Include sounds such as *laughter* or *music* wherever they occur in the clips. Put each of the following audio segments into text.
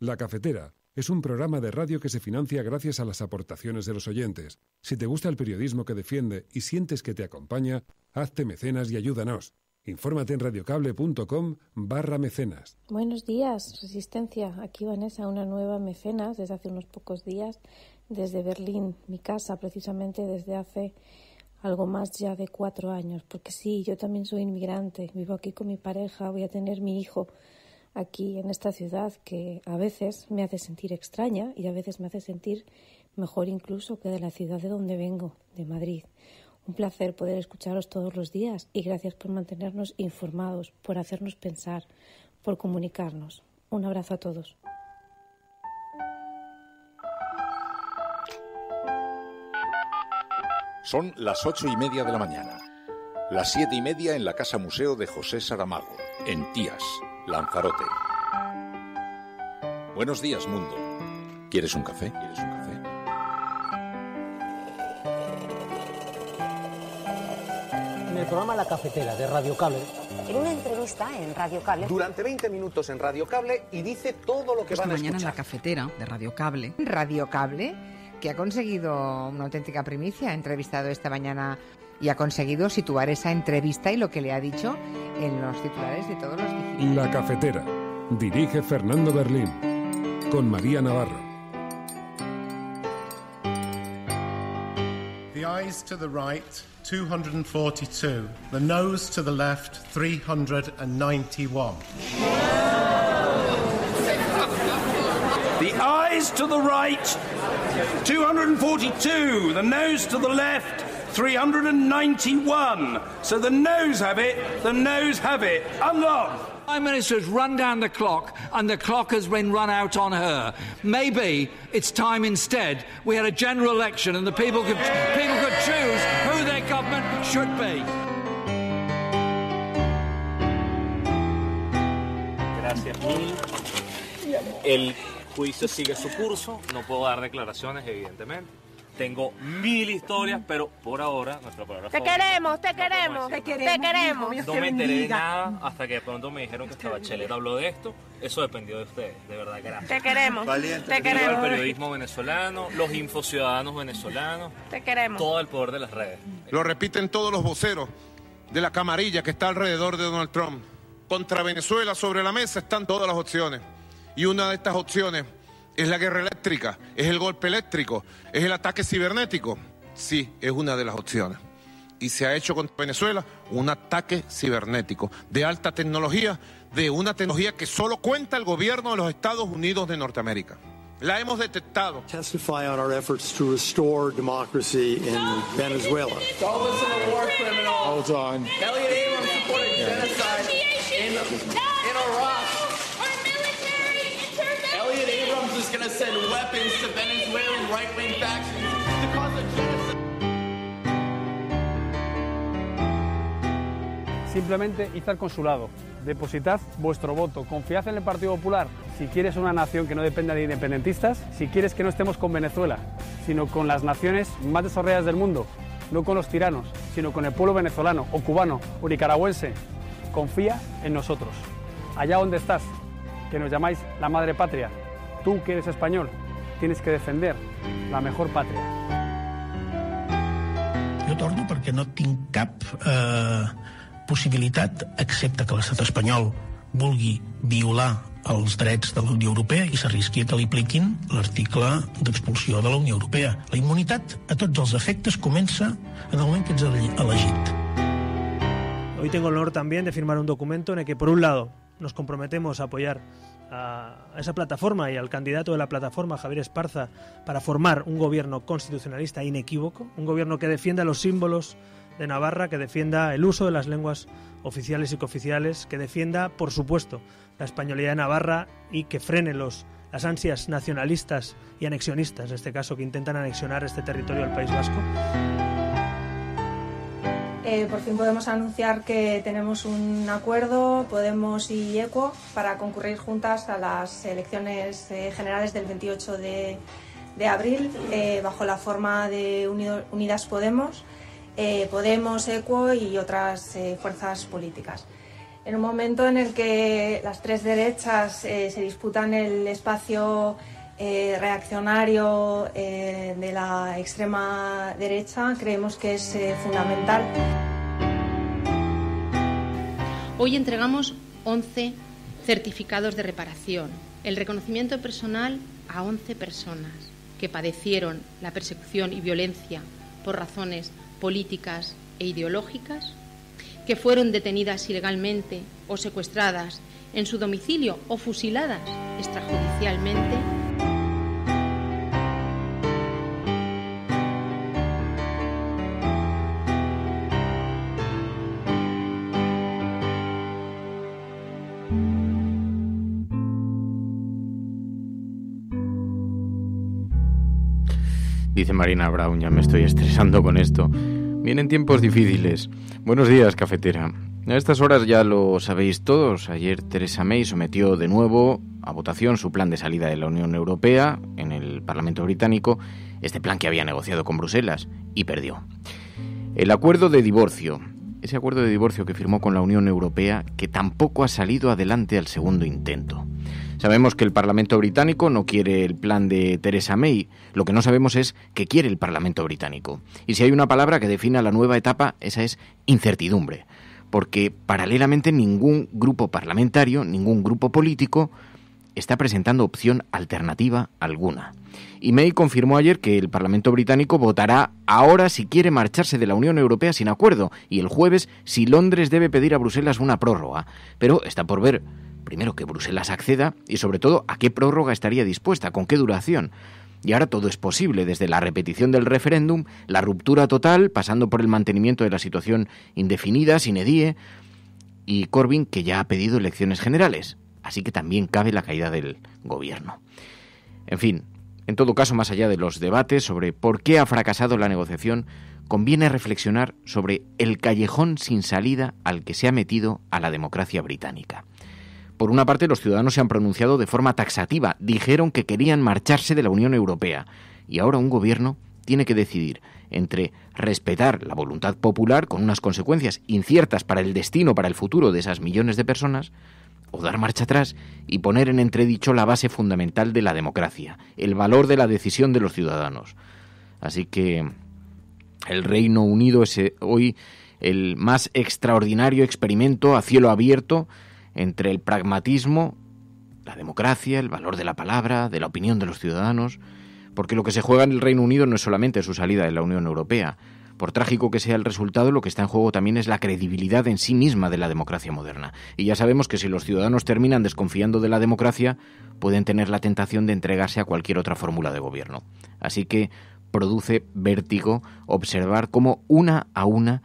La Cafetera es un programa de radio que se financia gracias a las aportaciones de los oyentes. Si te gusta el periodismo que defiende y sientes que te acompaña, hazte mecenas y ayúdanos. Infórmate en radiocable.com barra mecenas. Buenos días, Resistencia. Aquí Vanessa, una nueva mecenas desde hace unos pocos días, desde Berlín, mi casa, precisamente desde hace algo más ya de cuatro años. Porque sí, yo también soy inmigrante, vivo aquí con mi pareja, voy a tener mi hijo aquí en esta ciudad que a veces me hace sentir extraña y a veces me hace sentir mejor incluso que de la ciudad de donde vengo, de Madrid. Un placer poder escucharos todos los días y gracias por mantenernos informados, por hacernos pensar, por comunicarnos. Un abrazo a todos. Son las ocho y media de la mañana. Las siete y media en la Casa Museo de José Saramago, en Tías, Lanzarote. Buenos días, mundo. ¿Quieres un café? ¿Quieres un café? En el programa La Cafetera de Radio Cable. En una entrevista en Radio Cable. Durante 20 minutos en Radio Cable y dice todo lo que Esta van a mañana en La Cafetera de Radio Cable. Radio Cable que ha conseguido una auténtica primicia. Ha entrevistado esta mañana y ha conseguido situar esa entrevista y lo que le ha dicho en los titulares de todos los digitales. La cafetera. Dirige Fernando Berlín. Con María Navarro. The eyes to the right, 242. The nose to the left, 391. eyes to the right, 242. The nose to the left, 391. So the nose have it, the nose have it. Unlock! Prime Minister has run down the clock and the clock has been run out on her. Maybe it's time instead we had a general election and the people could, people could choose who their government should be. Gracias. El juicio sigue su curso, no puedo dar declaraciones, evidentemente. Tengo mil historias, pero por ahora nuestra palabra. es queremos, te queremos, te queremos, te queremos. No me enteré de nada hasta que de pronto me dijeron que estaba bachelet habló de esto. Eso dependió de ustedes, de verdad, gracias. Te queremos, te queremos. el periodismo venezolano, los infociudadanos venezolanos. Te queremos. Todo el poder de las redes. Lo repiten todos los voceros de la camarilla que está alrededor de Donald Trump. Contra Venezuela sobre la mesa están todas las opciones. Y una de estas opciones es la guerra eléctrica, es el golpe eléctrico, es el ataque cibernético. Sí, es una de las opciones. Y se ha hecho contra Venezuela un ataque cibernético de alta tecnología, de una tecnología que solo cuenta el gobierno de los Estados Unidos de Norteamérica. La hemos detectado. Testify on our efforts to restore democracy in Venezuela. Simplemente id al consulado, depositad vuestro voto, confiad en el Partido Popular. Si quieres una nación que no dependa de independentistas, si quieres que no estemos con Venezuela, sino con las naciones más desarrolladas del mundo, no con los tiranos, sino con el pueblo venezolano o cubano o nicaragüense, confía en nosotros. Allá donde estás, que nos llamáis la madre patria, Tú que eres español, tienes que defender la mejor patria. Jo torno perquè no tinc cap eh, possibilitat, excepte que l'estat espanyol vulgui violar els drets de la Unió Europea i s'arrisqui que li apliquin l'article d'expulsió de la Unió Europea. La immunitat a tots els efectes comença en el moment que ets elegit. Hoy tengo el honor también de firmar un documento en el que, por un lado, nos comprometemos a apoyar a esa plataforma y al candidato de la plataforma, Javier Esparza, para formar un gobierno constitucionalista inequívoco, un gobierno que defienda los símbolos de Navarra, que defienda el uso de las lenguas oficiales y cooficiales, que defienda, por supuesto, la españolidad de Navarra y que frene los, las ansias nacionalistas y anexionistas, en este caso, que intentan anexionar este territorio al País Vasco. Eh, por fin podemos anunciar que tenemos un acuerdo, Podemos y ECO, para concurrir juntas a las elecciones eh, generales del 28 de, abril eh, bajo la forma de Unidas Podemos, Podemos, ECO y otras fuerzas políticas. En un momento en el que las tres derechas se disputan el espacio eh, reaccionario eh, de la extrema derecha creemos que es eh, fundamental. Hoy entregamos 11 certificados de reparación, el reconocimiento personal a 11 personas que padecieron la persecución y violencia por razones políticas e ideológicas, que fueron detenidas ilegalmente o secuestradas en su domicilio o fusiladas extrajudicialmente. Dice Marina Brown, ya me estoy estresando con esto. Vienen tiempos difíciles. Buenos días, cafetera. A estas horas ya lo sabéis todos. Ayer Theresa May sometió de nuevo a votación su plan de salida de la Unión Europea en el Parlamento británico, este plan que había negociado con Bruselas, y perdió. El acuerdo de divorcio, ese acuerdo de divorcio que firmó con la Unión Europea, que tampoco ha salido adelante al segundo intento. Sabemos que el Parlamento británico no quiere el plan de Theresa May, lo que no sabemos es qué quiere el Parlamento británico. Y si hay una palabra que defina la nueva etapa, esa es incertidumbre porque paralelamente ningún grupo parlamentario, ningún grupo político está presentando opción alternativa alguna. Y May confirmó ayer que el Parlamento británico votará ahora si quiere marcharse de la Unión Europea sin acuerdo y el jueves si Londres debe pedir a Bruselas una prórroga. Pero está por ver, primero, que Bruselas acceda y sobre todo a qué prórroga estaría dispuesta, con qué duración. Y ahora todo es posible, desde la repetición del referéndum, la ruptura total, pasando por el mantenimiento de la situación indefinida, sin edie, y Corbyn, que ya ha pedido elecciones generales. Así que también cabe la caída del gobierno. En fin, en todo caso, más allá de los debates sobre por qué ha fracasado la negociación, conviene reflexionar sobre el callejón sin salida al que se ha metido a la democracia británica. Por una parte, los ciudadanos se han pronunciado de forma taxativa, dijeron que querían marcharse de la Unión Europea, y ahora un gobierno tiene que decidir entre respetar la voluntad popular con unas consecuencias inciertas para el destino, para el futuro de esas millones de personas, o dar marcha atrás y poner en entredicho la base fundamental de la democracia, el valor de la decisión de los ciudadanos. Así que el Reino Unido es eh, hoy el más extraordinario experimento a cielo abierto entre el pragmatismo, la democracia, el valor de la palabra, de la opinión de los ciudadanos, porque lo que se juega en el Reino Unido no es solamente su salida de la Unión Europea. Por trágico que sea el resultado, lo que está en juego también es la credibilidad en sí misma de la democracia moderna. Y ya sabemos que si los ciudadanos terminan desconfiando de la democracia, pueden tener la tentación de entregarse a cualquier otra fórmula de gobierno. Así que produce vértigo observar cómo una a una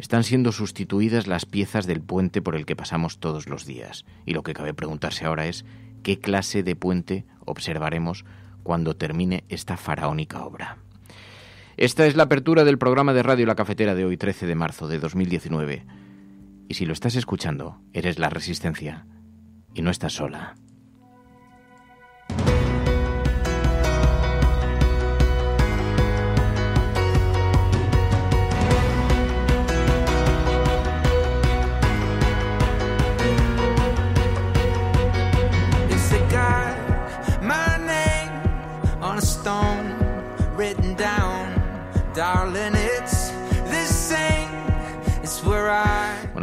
están siendo sustituidas las piezas del puente por el que pasamos todos los días. Y lo que cabe preguntarse ahora es qué clase de puente observaremos cuando termine esta faraónica obra. Esta es la apertura del programa de Radio La Cafetera de hoy, 13 de marzo de 2019. Y si lo estás escuchando, eres la resistencia. Y no estás sola.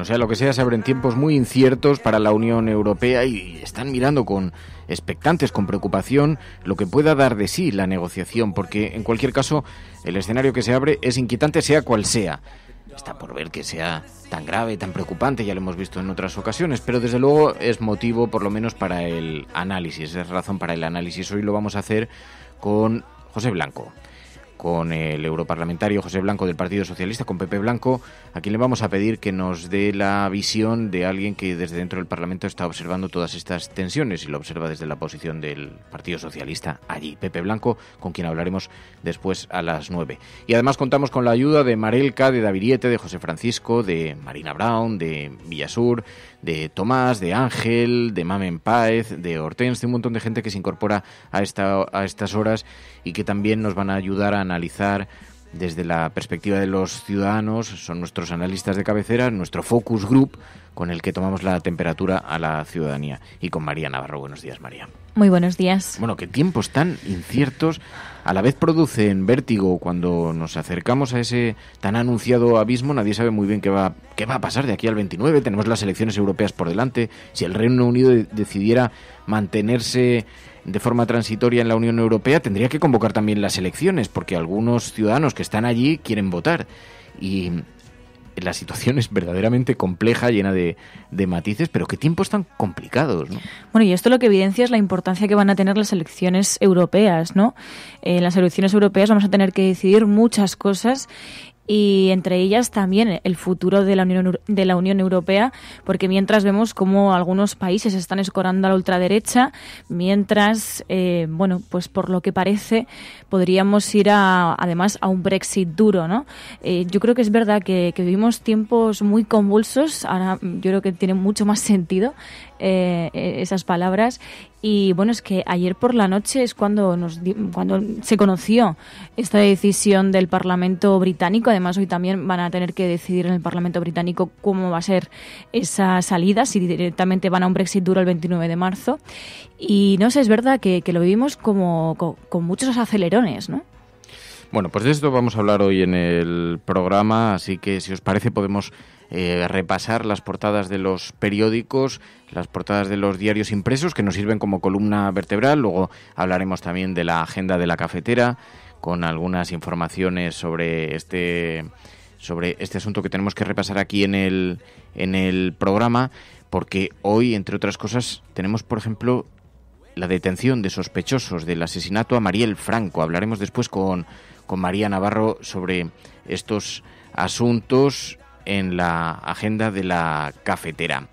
O sea lo que sea, se abren tiempos muy inciertos para la Unión Europea y están mirando con expectantes, con preocupación, lo que pueda dar de sí la negociación, porque en cualquier caso el escenario que se abre es inquietante sea cual sea. Está por ver que sea tan grave, tan preocupante, ya lo hemos visto en otras ocasiones, pero desde luego es motivo por lo menos para el análisis, es razón para el análisis. Hoy lo vamos a hacer con José Blanco con el europarlamentario José Blanco del Partido Socialista, con Pepe Blanco, a quien le vamos a pedir que nos dé la visión de alguien que desde dentro del Parlamento está observando todas estas tensiones y lo observa desde la posición del Partido Socialista allí. Pepe Blanco, con quien hablaremos después a las nueve. Y además contamos con la ayuda de Marelka, de Daviriete, de José Francisco, de Marina Brown, de Villasur, de Tomás, de Ángel, de Mamen Páez, de Hortense, de un montón de gente que se incorpora a, esta, a estas horas y que también nos van a ayudar a analizar desde la perspectiva de los ciudadanos, son nuestros analistas de cabecera, nuestro focus group con el que tomamos la temperatura a la ciudadanía. Y con María Navarro, buenos días María. Muy buenos días. Bueno, qué tiempos tan inciertos a la vez producen vértigo cuando nos acercamos a ese tan anunciado abismo, nadie sabe muy bien qué va, qué va a pasar de aquí al 29, tenemos las elecciones europeas por delante, si el Reino Unido decidiera mantenerse de forma transitoria en la Unión Europea, tendría que convocar también las elecciones, porque algunos ciudadanos que están allí quieren votar. Y la situación es verdaderamente compleja, llena de, matices, pero qué tiempos tan complicados. ¿no? Bueno, y esto lo que evidencia es la importancia que van a tener las elecciones europeas, ¿no? En las elecciones europeas vamos a tener que decidir muchas cosas y entre ellas también el futuro de la Unión, de la Unión Europea, porque mientras vemos cómo algunos países están escorando a la ultraderecha, mientras, eh, bueno, pues por lo que parece, podríamos ir a, además a un Brexit duro, ¿no? Eh, yo creo que es verdad que, vivimos tiempos muy convulsos, ahora mm, yo creo que tiene mucho más sentido eh, e, esas palabras y bueno, es que ayer por la noche es cuando, nos, cuando se conoció esta decisión del Parlamento británico. Además, hoy también van a tener que decidir en el Parlamento británico cómo va a ser esa salida, si directamente van a un Brexit duro el 29 de marzo. Y no sé, es verdad que, lo vivimos como, con, muchos aceleros... ¿no? Bueno, pues de esto vamos a hablar hoy en el programa, así que si os parece podemos eh, repasar las portadas de los periódicos, las portadas de los diarios impresos que nos sirven como columna vertebral, luego hablaremos también de la agenda de la cafetera con algunas informaciones sobre este sobre este asunto que tenemos que repasar aquí en el en el programa porque hoy entre otras cosas tenemos por ejemplo la detención de sospechosos del asesinato a Mariel Franco. Hablaremos después con, María Navarro sobre estos asuntos en la agenda de la cafetera.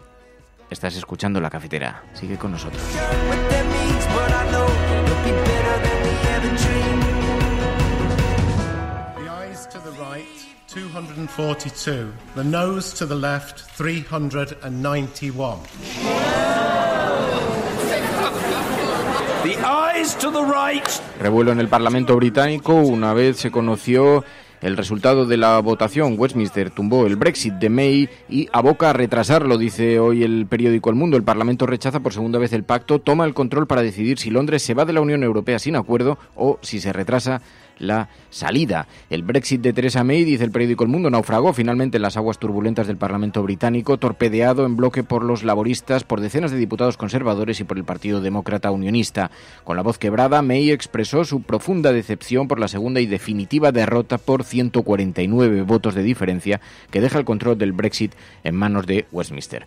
Estás escuchando la cafetera. Sigue con nosotros. The 242. nose to the left, 391. Revuelo en el Parlamento británico una vez se conoció el resultado de la votación, Westminster tumbó el Brexit de May y aboca a retrasarlo, dice hoy el periódico El Mundo. El Parlamento rechaza por segunda vez el pacto, toma el control para decidir si Londres se va de la Unión Europea sin acuerdo o si se retrasa la salida. El Brexit de Theresa May, dice el periódico El Mundo, naufragó finalmente en las aguas turbulentas del Parlamento británico, torpedeado en bloque por los laboristas, por decenas de diputados conservadores y por el Partido Demócrata Unionista. Con la voz quebrada, May expresó su profunda decepción por la segunda y definitiva derrota por 149 votos de diferencia que deja el control del Brexit en manos de Westminster.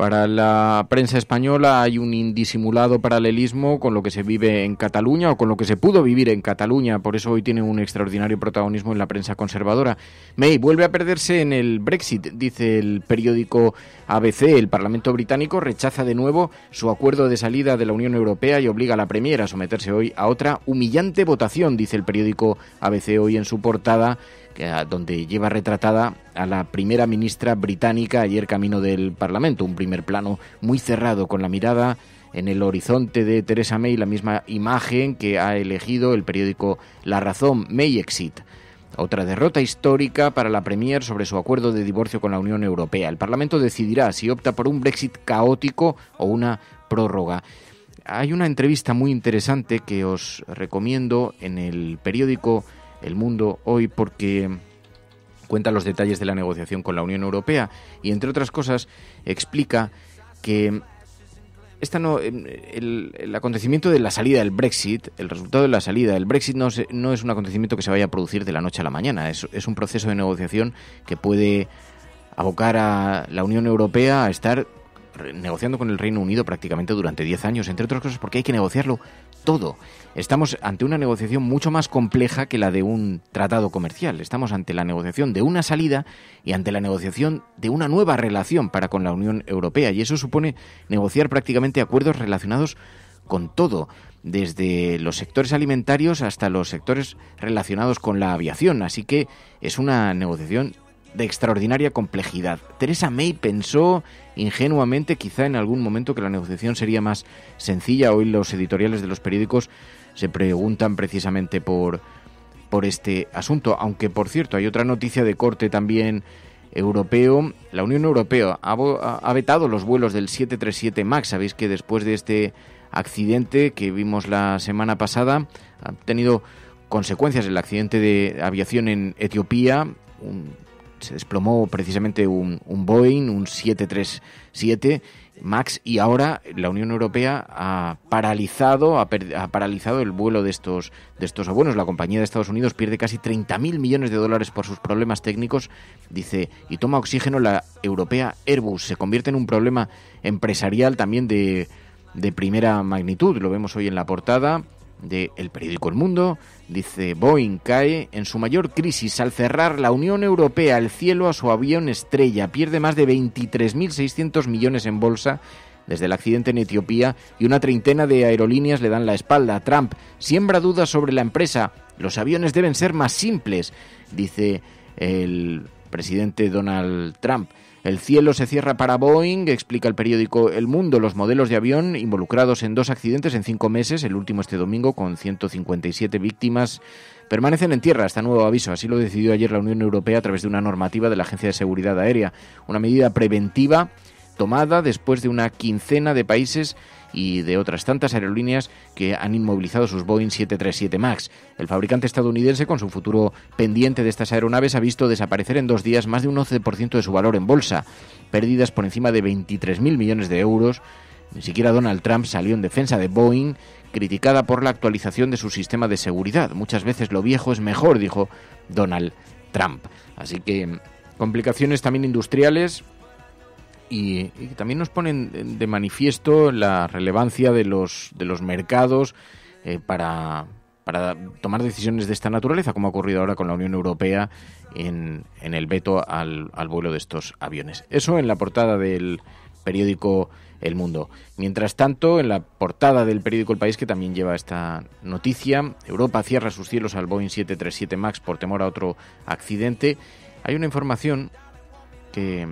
Para la prensa española hay un indisimulado paralelismo con lo que se vive en Cataluña o con lo que se pudo vivir en Cataluña, por eso hoy tiene un extraordinario protagonismo en la prensa conservadora. May vuelve a perderse en el Brexit, dice el periódico ABC. El Parlamento británico rechaza de nuevo su acuerdo de salida de la Unión Europea y obliga a la Premier a someterse hoy a otra humillante votación, dice el periódico ABC hoy en su portada eh, donde lleva retratada a la primera ministra británica ayer camino del Parlamento, un primer plano muy cerrado con la mirada en el horizonte de Theresa May, la misma imagen que ha elegido el periódico La Razón, May Exit. Otra derrota histórica para la Premier sobre su acuerdo de divorcio con la Unión Europea. El Parlamento decidirá si opta por un Brexit caótico o una prórroga. Hay una entrevista muy interesante que os recomiendo en el periódico el Mundo hoy porque cuenta los detalles de la negociación con la Unión Europea y, entre otras cosas, explica que esta no, em, el, acontecimiento de la salida del Brexit, el resultado de la salida del Brexit no es, no es un acontecimiento que se vaya a producir de la noche a la mañana, es, es un proceso de negociación que puede abocar a la Unión Europea a estar negociando con el Reino Unido prácticamente durante 10 años, entre otras cosas porque hay que negociarlo todo. Estamos ante una negociación mucho más compleja que la de un tratado comercial. Estamos ante la negociación de una salida y ante la negociación de una nueva relación para con la Unión Europea. Y eso supone negociar prácticamente acuerdos relacionados con todo, desde los sectores alimentarios hasta los sectores relacionados con la aviación. Así que es una negociación de extraordinaria complejidad. Teresa May pensó ingenuamente quizá en algún momento que la negociación sería más sencilla. Hoy los editoriales de los periódicos se preguntan precisamente por, por este asunto. Aunque, por cierto, hay otra noticia de corte también europeo. La Unión Europea ha, vetado los vuelos del 737 MAX. Sabéis que después de este accidente que vimos la semana pasada, ha tenido consecuencias el accidente de aviación en Etiopía se desplomó precisamente un, Boeing, un 737 MAX, y ahora la Unión Europea ha paralizado, ha, paralizado el vuelo de estos, de estos La compañía de Estados Unidos pierde casi 30.000 millones de dólares por sus problemas técnicos, dice, y toma oxígeno la europea Airbus. Se convierte en un problema empresarial también de, de primera magnitud. Lo vemos hoy en la portada del periódico El Mundo, Dice, Boeing cae en su mayor crisis al cerrar la Unión Europea el cielo a su avión estrella. Pierde más de 23.600 millones en bolsa desde el accidente en Etiopía y una treintena de aerolíneas le dan la espalda. Trump siembra dudas sobre la empresa. Los aviones deben ser más simples, dice el presidente Donald Trump. El cielo se cierra para Boeing, explica el periódico El Mundo. Los modelos de avión involucrados en dos accidentes en cinco meses, el último este domingo con 157 víctimas, permanecen en tierra hasta nuevo aviso. Así lo decidió ayer la Unión Europea a través de una normativa de la Agencia de Seguridad Aérea, una medida preventiva tomada después de una quincena de países y de otras tantas aerolíneas que han inmovilizado sus Boeing 737 MAX. El fabricante estadounidense, con su futuro pendiente de estas aeronaves, ha visto desaparecer en dos días más de un 11% de su valor en bolsa, pérdidas por encima de 23.000 millones de euros. Ni siquiera Donald Trump salió en defensa de Boeing, criticada por la actualización de su sistema de seguridad. Muchas veces lo viejo es mejor, dijo Donald Trump. Así que mm, complicaciones también industriales y, también nos ponen de manifiesto la relevancia de los, de los mercados eh, para, tomar decisiones de esta naturaleza, como ha ocurrido ahora con la Unión Europea en, en el veto al, al vuelo de estos aviones. Eso en la portada del periódico El Mundo. Mientras tanto, en la portada del periódico El País, que también lleva esta noticia, Europa cierra sus cielos al Boeing 737 MAX por temor a otro accidente. Hay una información que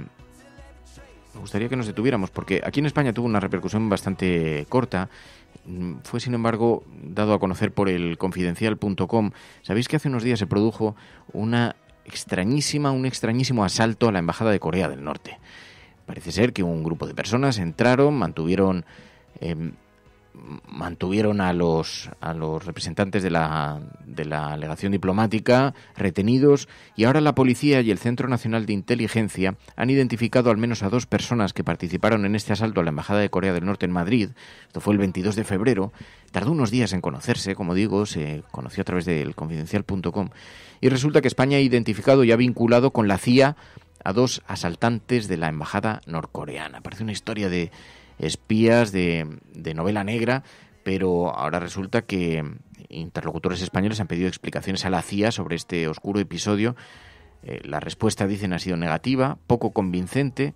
me gustaría que nos detuviéramos, porque aquí en España tuvo una repercusión bastante corta. Fue, sin embargo, dado a conocer por el confidencial.com. Sabéis que hace unos días se produjo una extrañísima, un extrañísimo asalto a la Embajada de Corea del Norte. Parece ser que un grupo de personas entraron, mantuvieron em, mantuvieron a los, a los representantes de la, de la alegación diplomática retenidos y ahora la policía y el Centro Nacional de Inteligencia han identificado al menos a dos personas que participaron en este asalto a la Embajada de Corea del Norte en Madrid. Esto fue el 22 de febrero. Tardó unos días en conocerse, como digo, se conoció a través del confidencial.com. Y resulta que España ha identificado y ha vinculado con la CIA a dos asaltantes de la Embajada norcoreana. Parece una historia de espías de, novela negra, pero ahora resulta que interlocutores españoles han pedido explicaciones a la CIA sobre este oscuro episodio. Eh, la respuesta, dicen, ha sido negativa, poco convincente,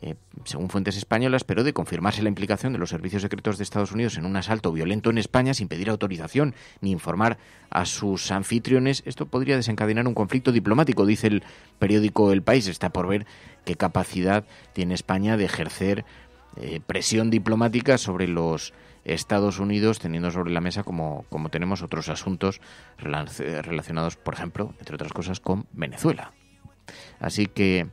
eh, según fuentes españolas, pero de confirmarse la implicación de los servicios secretos de Estados Unidos en un asalto violento en España sin pedir autorización ni informar a sus anfitriones, esto podría desencadenar un conflicto diplomático, dice el periódico El País. Está por ver qué capacidad tiene España de ejercer eh, presión diplomática sobre los Estados Unidos teniendo sobre la mesa como, como tenemos otros asuntos relacionados, por ejemplo, entre otras cosas, con Venezuela. Así que,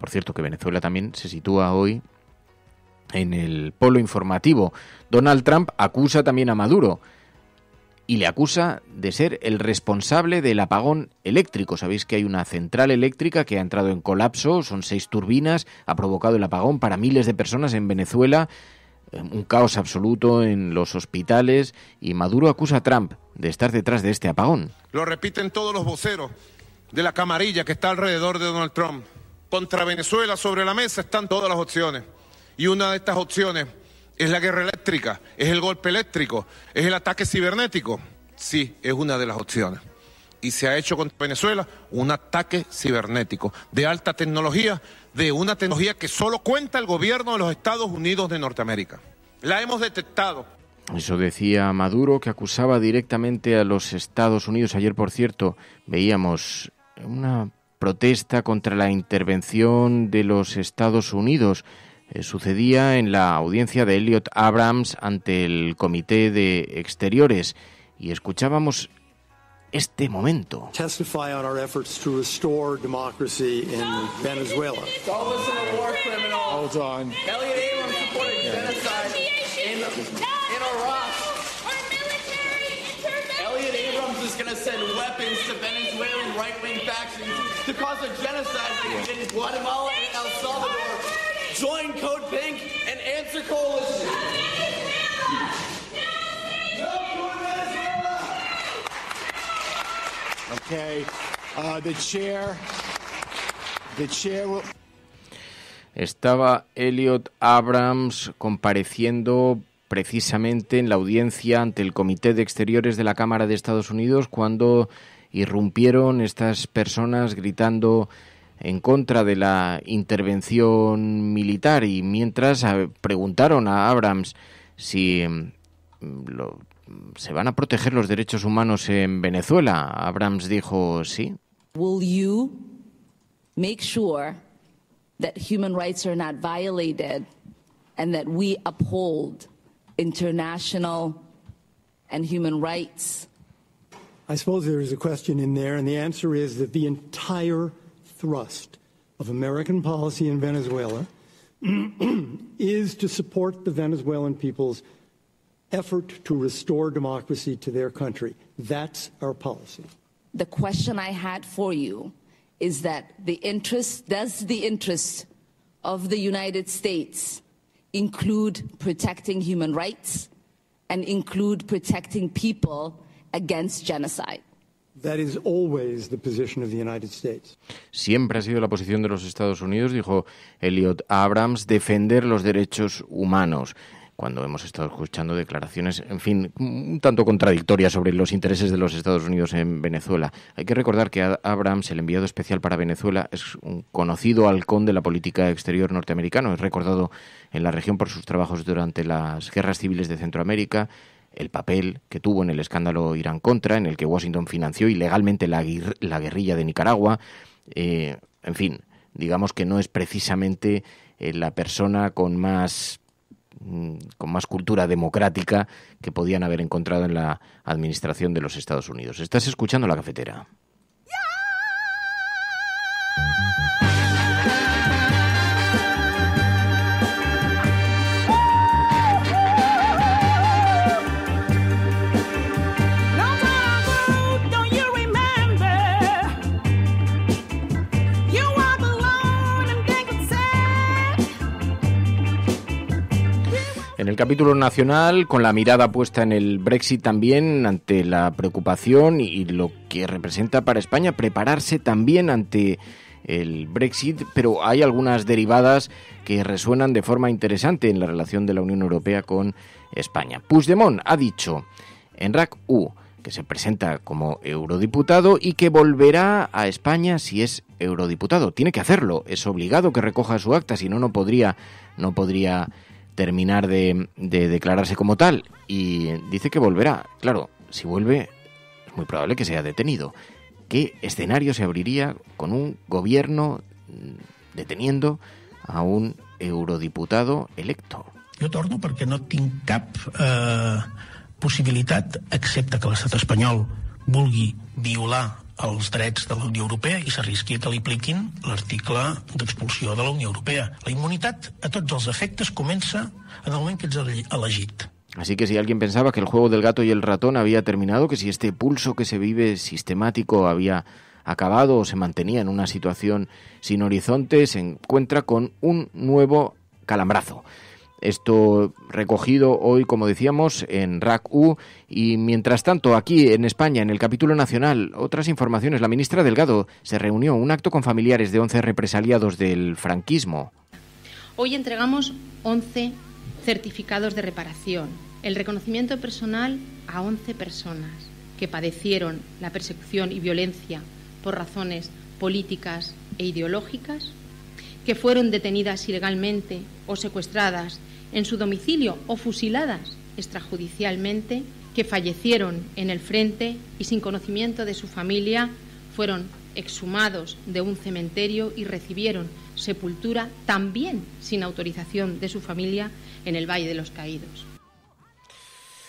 por cierto, que Venezuela también se sitúa hoy en el polo informativo. Donald Trump acusa también a Maduro y le acusa de ser el responsable del apagón eléctrico. Sabéis que hay una central eléctrica que ha entrado en colapso, son seis turbinas, ha provocado el apagón para miles de personas en Venezuela, em, un caos absoluto en los hospitales y Maduro acusa a Trump de estar detrás de este apagón. Lo repiten todos los voceros de la camarilla que está alrededor de Donald Trump. Contra Venezuela sobre la mesa están todas las opciones y una de estas opciones es la guerra eléctrica, es el golpe eléctrico, es el ataque cibernético. Sí, es una de las opciones. Y se ha hecho con Venezuela un ataque cibernético de alta tecnología, de una tecnología que solo cuenta el gobierno de los Estados Unidos de Norteamérica. La hemos detectado. Eso decía Maduro, que acusaba directamente a los Estados Unidos. Ayer, por cierto, veíamos una protesta contra la intervención de los Estados Unidos eh, sucedía en la audiencia de Elliot Abrams ante el Comité de Exteriores y escuchábamos este momento. Testify on our efforts to restore democracy in Venezuela. Don't to war criminal. Hold Elliot Abrams supported genocide in, in Iraq. Elliot Abrams is going to send weapons to Venezuelan right-wing factions to cause a genocide in Guatemala and El Salvador. Join Answer Estaba Elliot Abrams compareciendo precisamente en la audiencia ante el Comité de Exteriores de la Cámara de Estados Unidos cuando irrumpieron estas personas gritando en contra de la intervención militar y mientras eh, preguntaron a Abrams si mm, lo, se van a proteger los derechos humanos en Venezuela, Abrams dijo sí. Will you make sure that human rights are not violated and that we uphold international and human rights? I suppose there is a question in there, and the answer is that the entire thrust of American policy in Venezuela *clears throat* is to support the Venezuelan people's effort to restore democracy to their country. That's our policy. The question I had for you is that the interest, does the interest of the United States include protecting human rights and include protecting people against genocide? Siempre ha sido la posición de los Estados Unidos, dijo Elliot Abrams, defender los derechos humanos cuando hemos estado escuchando declaraciones, en fin, un tanto contradictorias sobre los intereses de los Estados Unidos en Venezuela. Hay que recordar que Abrams, el enviado especial para Venezuela, es un conocido halcón de la política exterior norteamericana, es recordado en la región por sus trabajos durante las guerras civiles de Centroamérica, el papel que tuvo en el escándalo Irán-Contra, en el que Washington financió ilegalmente la, guerrilla de Nicaragua. Eh, en fin, digamos que no es precisamente eh, la persona con más mm, con más cultura democrática que podían haber encontrado en la administración de los Estados Unidos. Estás escuchando la cafetera. En el capítulo nacional, con la mirada puesta en el Brexit también, ante la preocupación y lo que representa para España, prepararse también ante el Brexit, pero hay algunas derivadas que resuenan de forma interesante en la relación de la Unión Europea con España. Puigdemont ha dicho en RAC que se presenta como eurodiputado y que volverá a España si es eurodiputado. Tiene que hacerlo, es obligado que recoja su acta, si no no podría no podría terminar de, declararse como tal y dice que volverá. Claro, si vuelve, es muy probable que sea detenido. ¿Qué escenario se abriría con un gobierno mm, deteniendo a un eurodiputado electo? Yo torno porque no tin cap eh, que espanyol violar els drets de la Unió Europea i s'arrisqui que li apliquin l'article d'expulsió de la Unió Europea. La immunitat a tots els efectes comença en el moment que ets elegit. Así que si alguien pensaba que el juego del gato y el ratón había terminado, que si este pulso que se vive sistemático había acabado o se mantenía en una situación sin horizonte, se encuentra con un nuevo calambrazo. Esto recogido hoy, como decíamos, en RACU. Y mientras tanto, aquí en España, en el capítulo nacional, otras informaciones. La ministra Delgado se reunió un acto con familiares de 11 represaliados del franquismo. Hoy entregamos 11 certificados de reparación, el reconocimiento personal a 11 personas que padecieron la persecución y violencia por razones políticas e ideológicas, que fueron detenidas ilegalmente o secuestradas en su domicilio o fusiladas extrajudicialmente, que fallecieron en el frente y sin conocimiento de su familia fueron exhumados de un cementerio y recibieron sepultura también sin autorización de su familia en el Valle de los Caídos.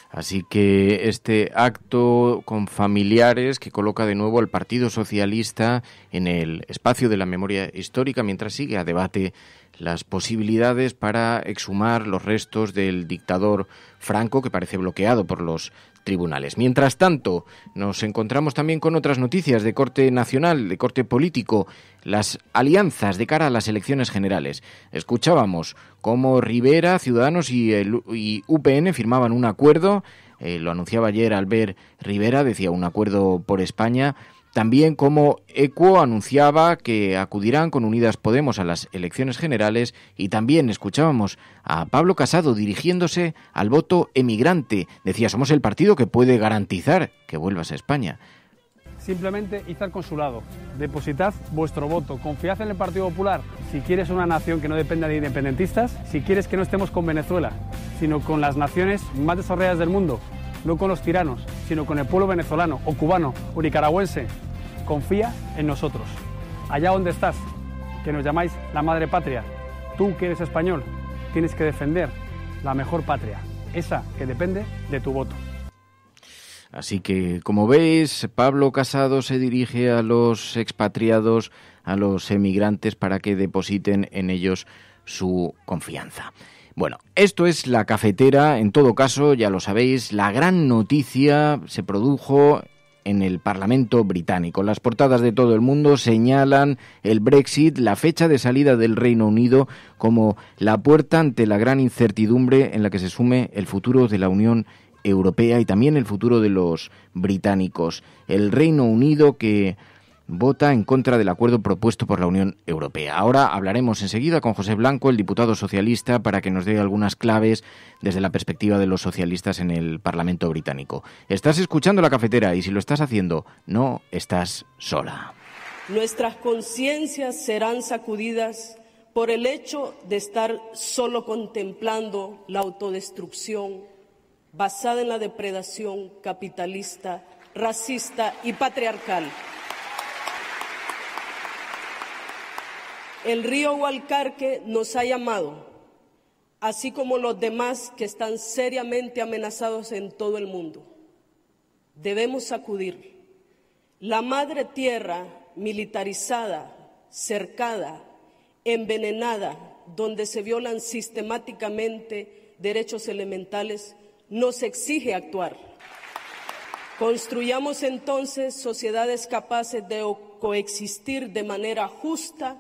Así que este acto con familiares que coloca de nuevo al Partido Socialista en el espacio de la memoria histórica mientras sigue a debate las posibilidades para exhumar los restos del dictador Franco, que parece bloqueado por los tribunales. Mientras tanto, nos encontramos también con otras noticias de corte nacional, de corte político, las alianzas de cara a las elecciones generales. Escuchábamos cómo Rivera, Ciudadanos y, el, UPN firmaban un acuerdo, eh, lo anunciaba ayer Albert Rivera, decía un acuerdo por España también como Eco anunciaba que acudirán con Unidas Podemos a las elecciones generales y también escuchábamos a Pablo Casado dirigiéndose al voto emigrante. Decía, somos el partido que puede garantizar que vuelvas a España. Simplemente id al consulado, depositad vuestro voto, confiad en el Partido Popular. Si quieres una nación que no dependa de independentistas, si quieres que no estemos con Venezuela, sino con las naciones más desarrolladas del mundo, no con los tiranos, sino con el pueblo venezolano o cubano o nicaragüense. Confía en nosotros. Allá donde estás, que nos llamáis la madre patria, tú que eres español, tienes que defender la mejor patria, esa que depende de tu voto. Así que, como veis, Pablo Casado se dirige a los expatriados, a los emigrantes, para que depositen en ellos su confianza. Bueno, esto es la cafetera, en todo caso, ya lo sabéis, la gran noticia se produjo en el Parlamento británico. Las portadas de todo el mundo señalan el Brexit, la fecha de salida del Reino Unido, como la puerta ante la gran incertidumbre en la que se sume el futuro de la Unión Europea y también el futuro de los británicos. El Reino Unido que vota en contra del acuerdo propuesto por la Unión Europea. Ahora hablaremos enseguida con José Blanco, el diputado socialista, para que nos dé algunas claves desde la perspectiva de los socialistas en el Parlamento británico. Estás escuchando la cafetera y si lo estás haciendo, no estás sola. Nuestras conciencias serán sacudidas por el hecho de estar solo contemplando la autodestrucción basada en la depredación capitalista, racista y patriarcal. el río Hualcarque nos ha llamado, así como los demás que están seriamente amenazados en todo el mundo. Debemos acudir. La madre tierra militarizada, cercada, envenenada, donde se violan sistemáticamente derechos elementales, nos exige actuar. Construyamos entonces sociedades capaces de coexistir de manera justa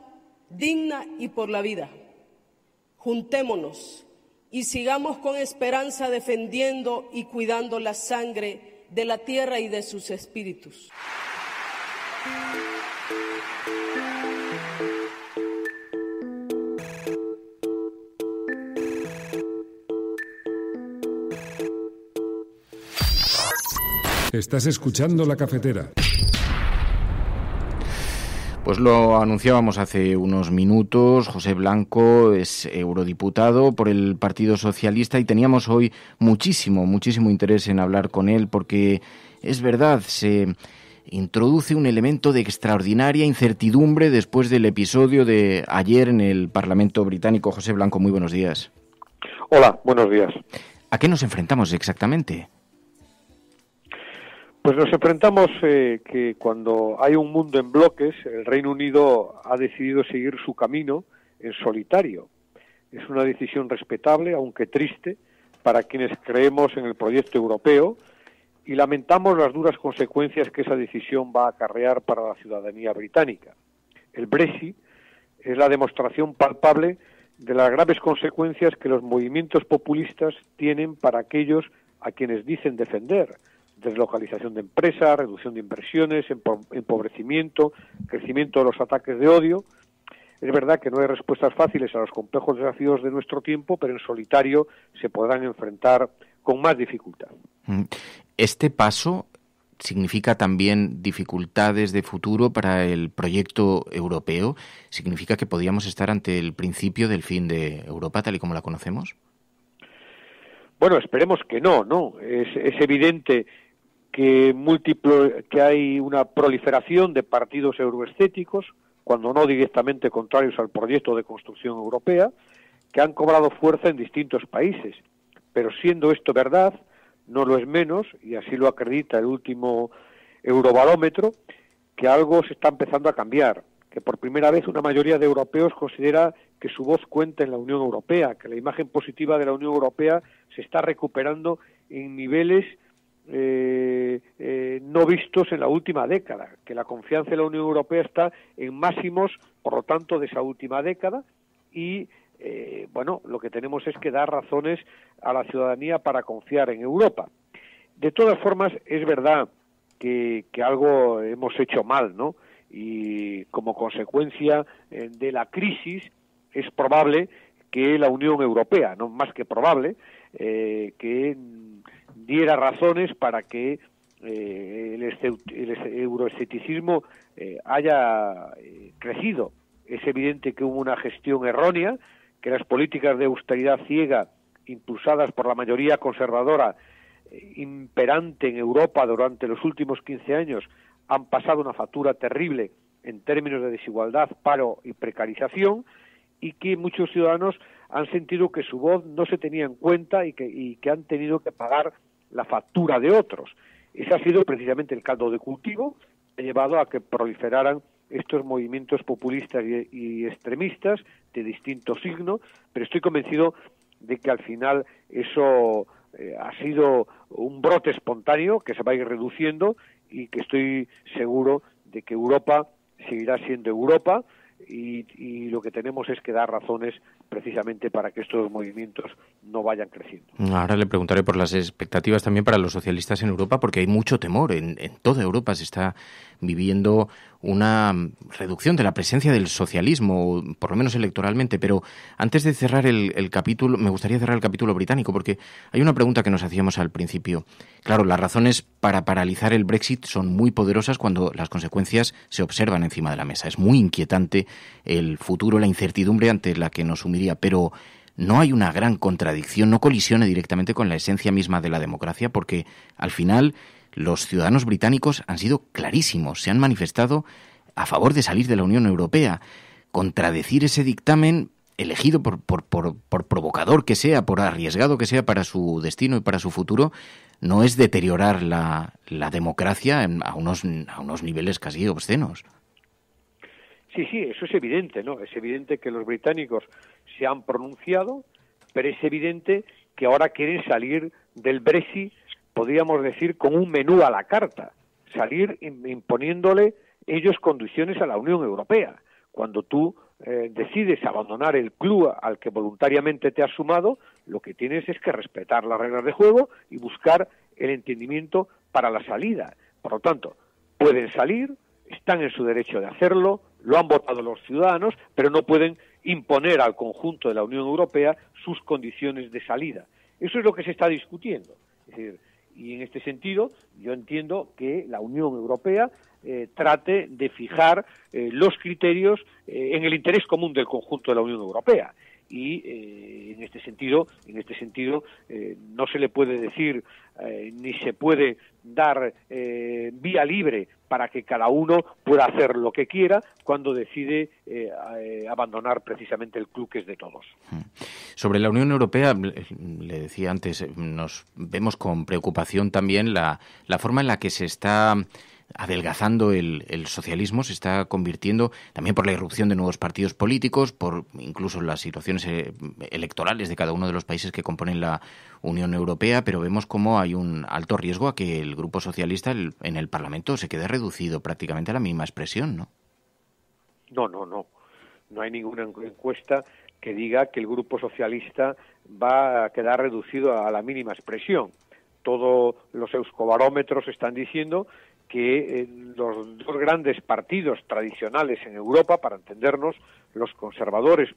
digna y por la vida. Juntémonos y sigamos con esperanza defendiendo y cuidando la sangre de la tierra y de sus espíritus. Estás escuchando la cafetera. Pues lo anunciábamos hace unos minutos, José Blanco es eurodiputado por el Partido Socialista y teníamos hoy muchísimo, muchísimo interés en hablar con él porque es verdad, se introduce un elemento de extraordinaria incertidumbre después del episodio de ayer en el Parlamento británico. José Blanco, muy buenos días. Hola, buenos días. ¿A qué nos enfrentamos exactamente? Pues nos enfrentamos eh, que cuando hay un mundo en bloques, el Reino Unido ha decidido seguir su camino en solitario. Es una decisión respetable, aunque triste, para quienes creemos en el proyecto europeo y lamentamos las duras consecuencias que esa decisión va a acarrear para la ciudadanía británica. El Brexit es la demostración palpable de las graves consecuencias que los movimientos populistas tienen para aquellos a quienes dicen defender deslocalización de empresas, reducción de inversiones, empobrecimiento, crecimiento de los ataques de odio. Es verdad que no hay respuestas fáciles a los complejos desafíos de nuestro tiempo, pero en solitario se podrán enfrentar con más dificultad. Mm. Este paso significa también dificultades de futuro para el proyecto europeo. ¿Significa que podríamos estar ante el principio del fin de Europa tal y como la conocemos? Bueno, esperemos que no, ¿no? Es, es evidente que, que hay una proliferación de partidos euroestéticos, cuando no directamente contrarios al proyecto de construcción europea, que han cobrado fuerza en distintos países. Pero siendo esto verdad, no lo es menos, y así lo acredita el último eurobarómetro, que algo se está empezando a cambiar, que por primera vez una mayoría de europeos considera que su voz cuenta en la Unión Europea, que la imagen positiva de la Unión Europea se está recuperando en niveles eh, eh, no vistos en la última década, que la confianza en la Unión Europea está en máximos, por lo tanto, de esa última década y, eh, bueno, lo que tenemos es que dar razones a la ciudadanía para confiar en Europa. De todas formas, es verdad que, que algo hemos hecho mal, ¿no? Y como consecuencia de la crisis es probable que la Unión Europea, no más que probable, que diera razones para que eh, el, este, el, eh, haya eh, crecido. Es evidente que hubo una gestión errónea, que las políticas de austeridad ciega impulsadas por la mayoría conservadora imperante en Europa durante los últimos 15 años han pasado una factura terrible en términos de desigualdad, paro y precarización y que muchos ciudadanos han sentido que su voz no se tenía en cuenta y que han tenido que pagar la factura de otros. Ese ha sido precisamente el caldo de cultivo que ha llevado a que proliferaran estos movimientos populistas y, extremistas de distinto signo, pero estoy convencido de que al final eso eh, ha sido un brote espontáneo que se va a ir reduciendo y que estoy seguro de que Europa seguirá siendo Europa y lo que tenemos es que dar razones precisamente para que estos movimientos no vayan creciendo. Ahora le preguntaré por las expectativas también para los socialistas en Europa, porque hay mucho temor. En, toda Europa se está viviendo una mm, reducción de la presencia del socialismo, por lo menos electoralmente. Pero antes de cerrar el, capítulo, me gustaría cerrar el capítulo británico, porque hay una pregunta que nos hacíamos al principio. Claro, las razones para paralizar el Brexit son muy poderosas cuando las consecuencias se observan encima de la mesa. Es muy inquietante el futuro, la incertidumbre ante la que nos pero no hay una gran contradicción, no colisione directamente con la esencia misma de la democracia, porque al final los ciudadanos británicos han sido clarísimos, se han manifestado a favor de salir de la Unión Europea. Contradecir ese dictamen elegido por, por, por, por, provocador que sea, por arriesgado que sea para su destino y para su futuro, no es deteriorar la, la democracia a, unos, a unos niveles casi obscenos. Sí, sí, eso es evidente, ¿no? Es evidente que los británicos se han pronunciado, pero es evidente que ahora quieren salir del Brexit, podríamos decir, con un menú a la carta, salir imponiéndole ellos condiciones a la Unión Europea. Cuando tú eh, decides abandonar el club al que voluntariamente te has sumado, lo que tienes es que respetar las reglas de juego y buscar el entendimiento para la salida. Por lo tanto, pueden salir, están en su derecho de hacerlo, lo han votado los ciudadanos, pero no pueden imponer al conjunto de la Unión Europea sus condiciones de salida. Eso es lo que se está discutiendo. y en este sentido, yo entiendo que la Unión Europea eh, trate de fijar eh, los criterios eh, en el interés común del conjunto de la Unión Europea y en este sentido en este sentido no se le puede decir ni se puede dar vía libre para que cada uno pueda hacer lo que quiera cuando decide eh, eh, abandonar precisamente el club que es de todos. Hmm. Sobre la Unión Europea, le decía antes, nos vemos con preocupación también la, la forma en la que se está adelgazando el, socialismo, se está convirtiendo también por la irrupción de nuevos partidos políticos, por incluso las situaciones eh, electorales de cada uno de los países que componen la Unión Europea, pero vemos cómo hay un alto riesgo a que el grupo socialista en el Parlamento se quede reducido prácticamente a la mínima expresión, ¿no? No, no, no. No hay ninguna encuesta que diga que el grupo socialista va a quedar reducido a la mínima expresión. Todos los euscobarómetros están diciendo que eh, los dos grandes partidos tradicionales en Europa, para entendernos, los conservadores,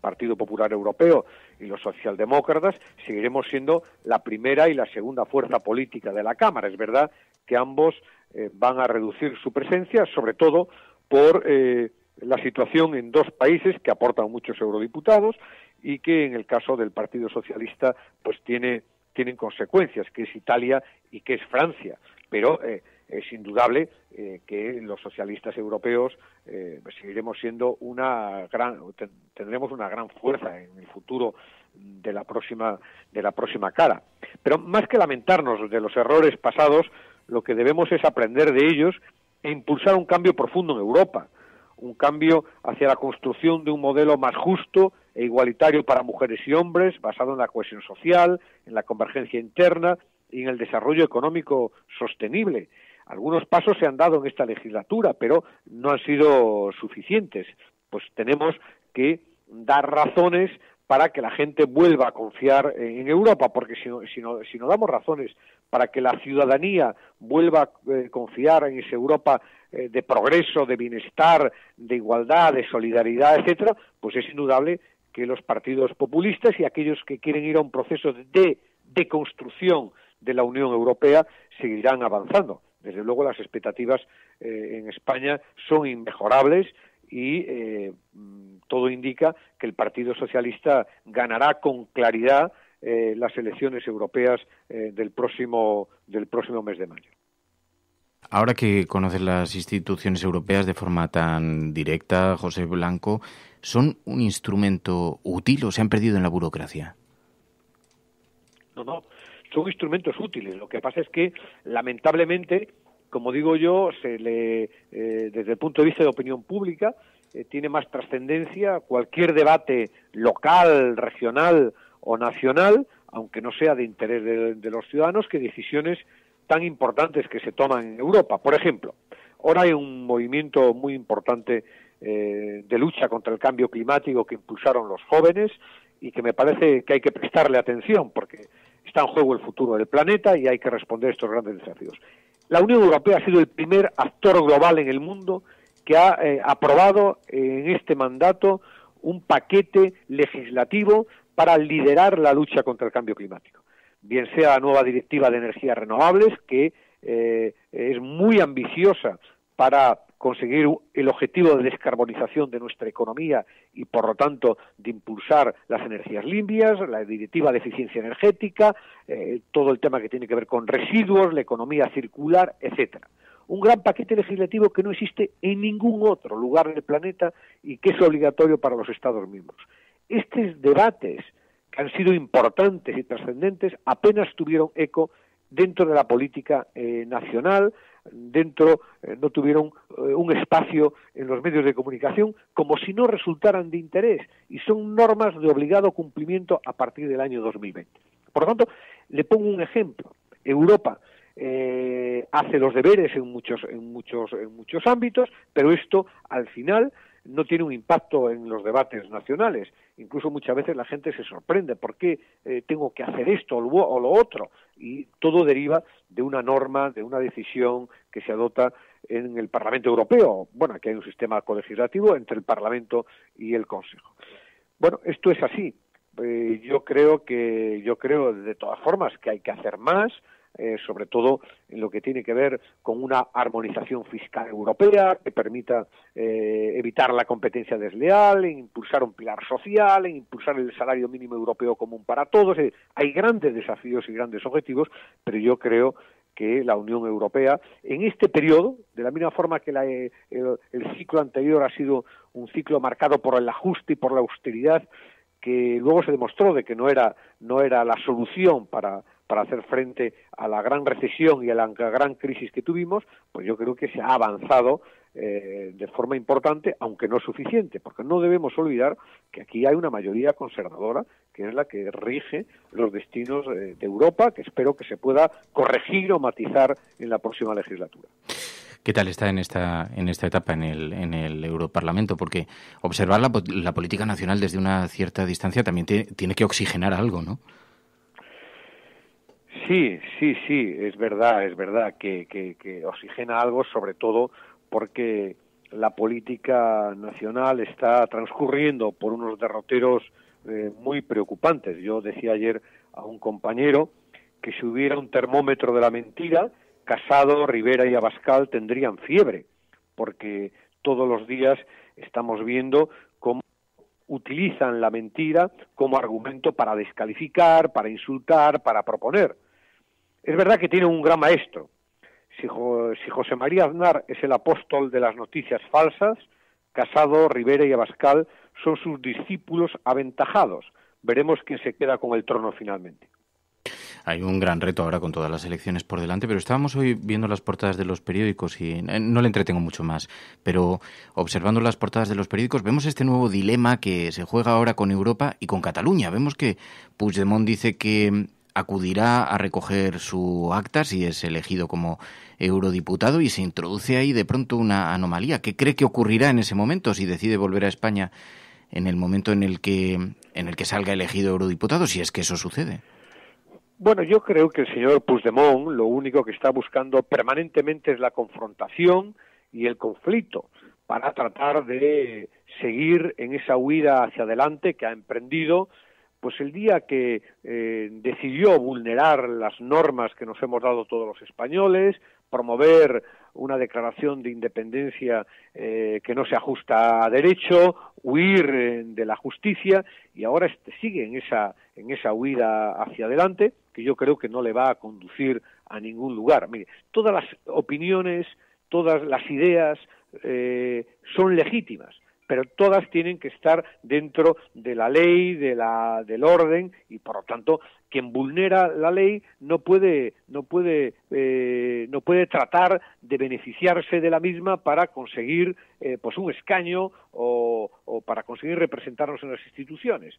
Partido Popular Europeo y los socialdemócratas, seguiremos siendo la primera y la segunda fuerza política de la Cámara. Es verdad que ambos eh, van a reducir su presencia, sobre todo por eh, la situación en dos países que aportan muchos eurodiputados y que en el caso del Partido Socialista pues tienen consecuencias, que es Italia y que es Francia. Pero es indudable eh, que los socialistas europeos eh, pues, seguiremos siendo una gran tendremos una gran fuerza en el futuro de la próxima de la próxima cara pero más que lamentarnos de los errores pasados lo que debemos es aprender de ellos e impulsar un cambio profundo en Europa un cambio hacia la construcción de un modelo más justo e igualitario para mujeres y hombres basado en la cohesión social en la convergencia interna y en el desarrollo económico sostenible algunos pasos se han dado en esta legislatura, pero no han sido suficientes. Pues tenemos que dar razones para que la gente vuelva a confiar en Europa, porque si no, damos razones para que la ciudadanía vuelva a eh, confiar en esa Europa eh, de progreso, de bienestar, de igualdad, de solidaridad, etcétera, pues es indudable que los partidos populistas y aquellos que quieren ir a un proceso de deconstrucción de la Unión Europea seguirán avanzando. Desde luego las expectativas eh, en España son inmejorables y eh, todo indica que el Partido Socialista ganará con claridad eh, las elecciones europeas del próximo del próximo mes de mayo. Ahora que conoces las instituciones europeas de forma tan directa, José Blanco, ¿son un instrumento útil o se han perdido en la burocracia? No, no, son instrumentos útiles. Lo que pasa es que, lamentablemente, como digo yo, se le, eh, desde el punto de vista de opinión pública, eh, tiene más trascendencia cualquier debate local, regional o nacional, aunque no sea de interés de, los ciudadanos, que decisiones tan importantes que se toman en Europa. Por ejemplo, ahora hay un movimiento muy importante eh, de lucha contra el cambio climático que impulsaron los jóvenes y que me parece que hay que prestarle atención porque está en juego el futuro del planeta y hay que responder a estos grandes desafíos. La Unión Europea ha sido el primer actor global en el mundo que ha eh, aprobado eh, en este mandato un paquete legislativo para liderar la lucha contra el cambio climático. Bien sea la nueva directiva de energías renovables, que eh, es muy ambiciosa para conseguir el objetivo de descarbonización de nuestra economía y, por lo tanto, de impulsar las energías limpias, la directiva de eficiencia energética, eh, todo el tema que tiene que ver con residuos, la economía circular, etcétera. Un gran paquete legislativo que no existe en ningún otro lugar del planeta y que es obligatorio para los Estados miembros. Estos debates que han sido importantes y trascendentes apenas tuvieron eco dentro de la política eh, nacional, dentro eh, no tuvieron eh, un espacio en los medios de comunicación como si no resultaran de interés y son normas de obligado cumplimiento a partir del año 2020. Por lo tanto, le pongo un ejemplo. Europa hace los deberes en muchos, en, muchos, en muchos ámbitos, pero esto al final no tiene un impacto en los debates nacionales. Incluso muchas veces la gente se sorprende, ¿por qué eh, tengo que hacer esto o lo otro? Y todo deriva de una norma, de una decisión que se adopta en el Parlamento Europeo. Bueno, aquí hay un sistema colegislativo entre el Parlamento y el Consejo. Bueno, esto es así. Eh, yo creo que, yo creo de todas formas que hay que hacer más, eh, sobre todo en lo que tiene que ver con una armonización fiscal europea que permita eh, evitar la competencia desleal, impulsar un pilar social, impulsar el salario mínimo europeo común para todos. hay grandes desafíos y grandes objetivos, pero yo creo que la Unión Europea en este periodo, de la misma forma que eh, el, el ciclo anterior ha sido un ciclo marcado por el ajuste y por la austeridad, que luego se demostró de que no era, no era la solución para para hacer frente a la gran recesión y a la gran crisis que tuvimos, pues yo creo que se ha avanzado eh, de forma importante, aunque no suficiente, porque no debemos olvidar que aquí hay una mayoría conservadora que es la que rige los destinos eh, de Europa, que espero que se pueda corregir o matizar en la próxima legislatura. ¿Qué tal está en esta, en esta etapa en el, en el Europarlamento? Porque observar la, política nacional desde una cierta distancia también tiene que oxigenar algo, ¿no? Sí, sí, sí, es verdad, es verdad que, oxigena algo, sobre todo porque la política nacional está transcurriendo por unos derroteros eh, muy preocupantes. Yo decía ayer a un compañero que si hubiera un termómetro de la mentira, Casado, Rivera y Abascal tendrían fiebre, porque todos los días estamos viendo cómo utilizan la mentira como argumento para descalificar, para insultar, para proponer. Es verdad que tiene un gran maestro. Si, José María Aznar es el apóstol de las noticias falsas, Casado, Rivera y Abascal son sus discípulos aventajados. Veremos quién se queda con el trono finalmente. Hay un gran reto ahora con todas las elecciones por delante, pero estábamos hoy viendo las portadas de los periódicos y eh, no le entretengo mucho más, pero observando las portadas de los periódicos vemos este nuevo dilema que se juega ahora con Europa y con Cataluña. Vemos que Puigdemont dice que acudirá a recoger su acta si es elegido como eurodiputado y se introduce ahí de pronto una anomalía. ¿Qué cree que ocurrirá en ese momento si decide volver a España en el momento en el que, en el que salga elegido eurodiputado, si es que eso sucede? Bueno, yo creo que el señor Puigdemont lo único que está buscando permanentemente es la confrontación y el conflicto para tratar de seguir en esa huida hacia adelante que ha emprendido pues el día que eh, decidió vulnerar las normas que nos hemos dado todos los españoles, promover una declaración de independencia eh, que no se ajusta a derecho, huir eh, de la justicia y ahora sigue en esa, en esa huida hacia adelante que yo creo que no le va a conducir a ningún lugar. Mire, todas las opiniones, todas las ideas son legítimas pero todas tienen que estar dentro de la ley, de la, del orden y por lo tanto quien vulnera la ley no puede no puede eh, no puede tratar de beneficiarse de la misma para conseguir eh, pues un escaño o, o, para conseguir representarnos en las instituciones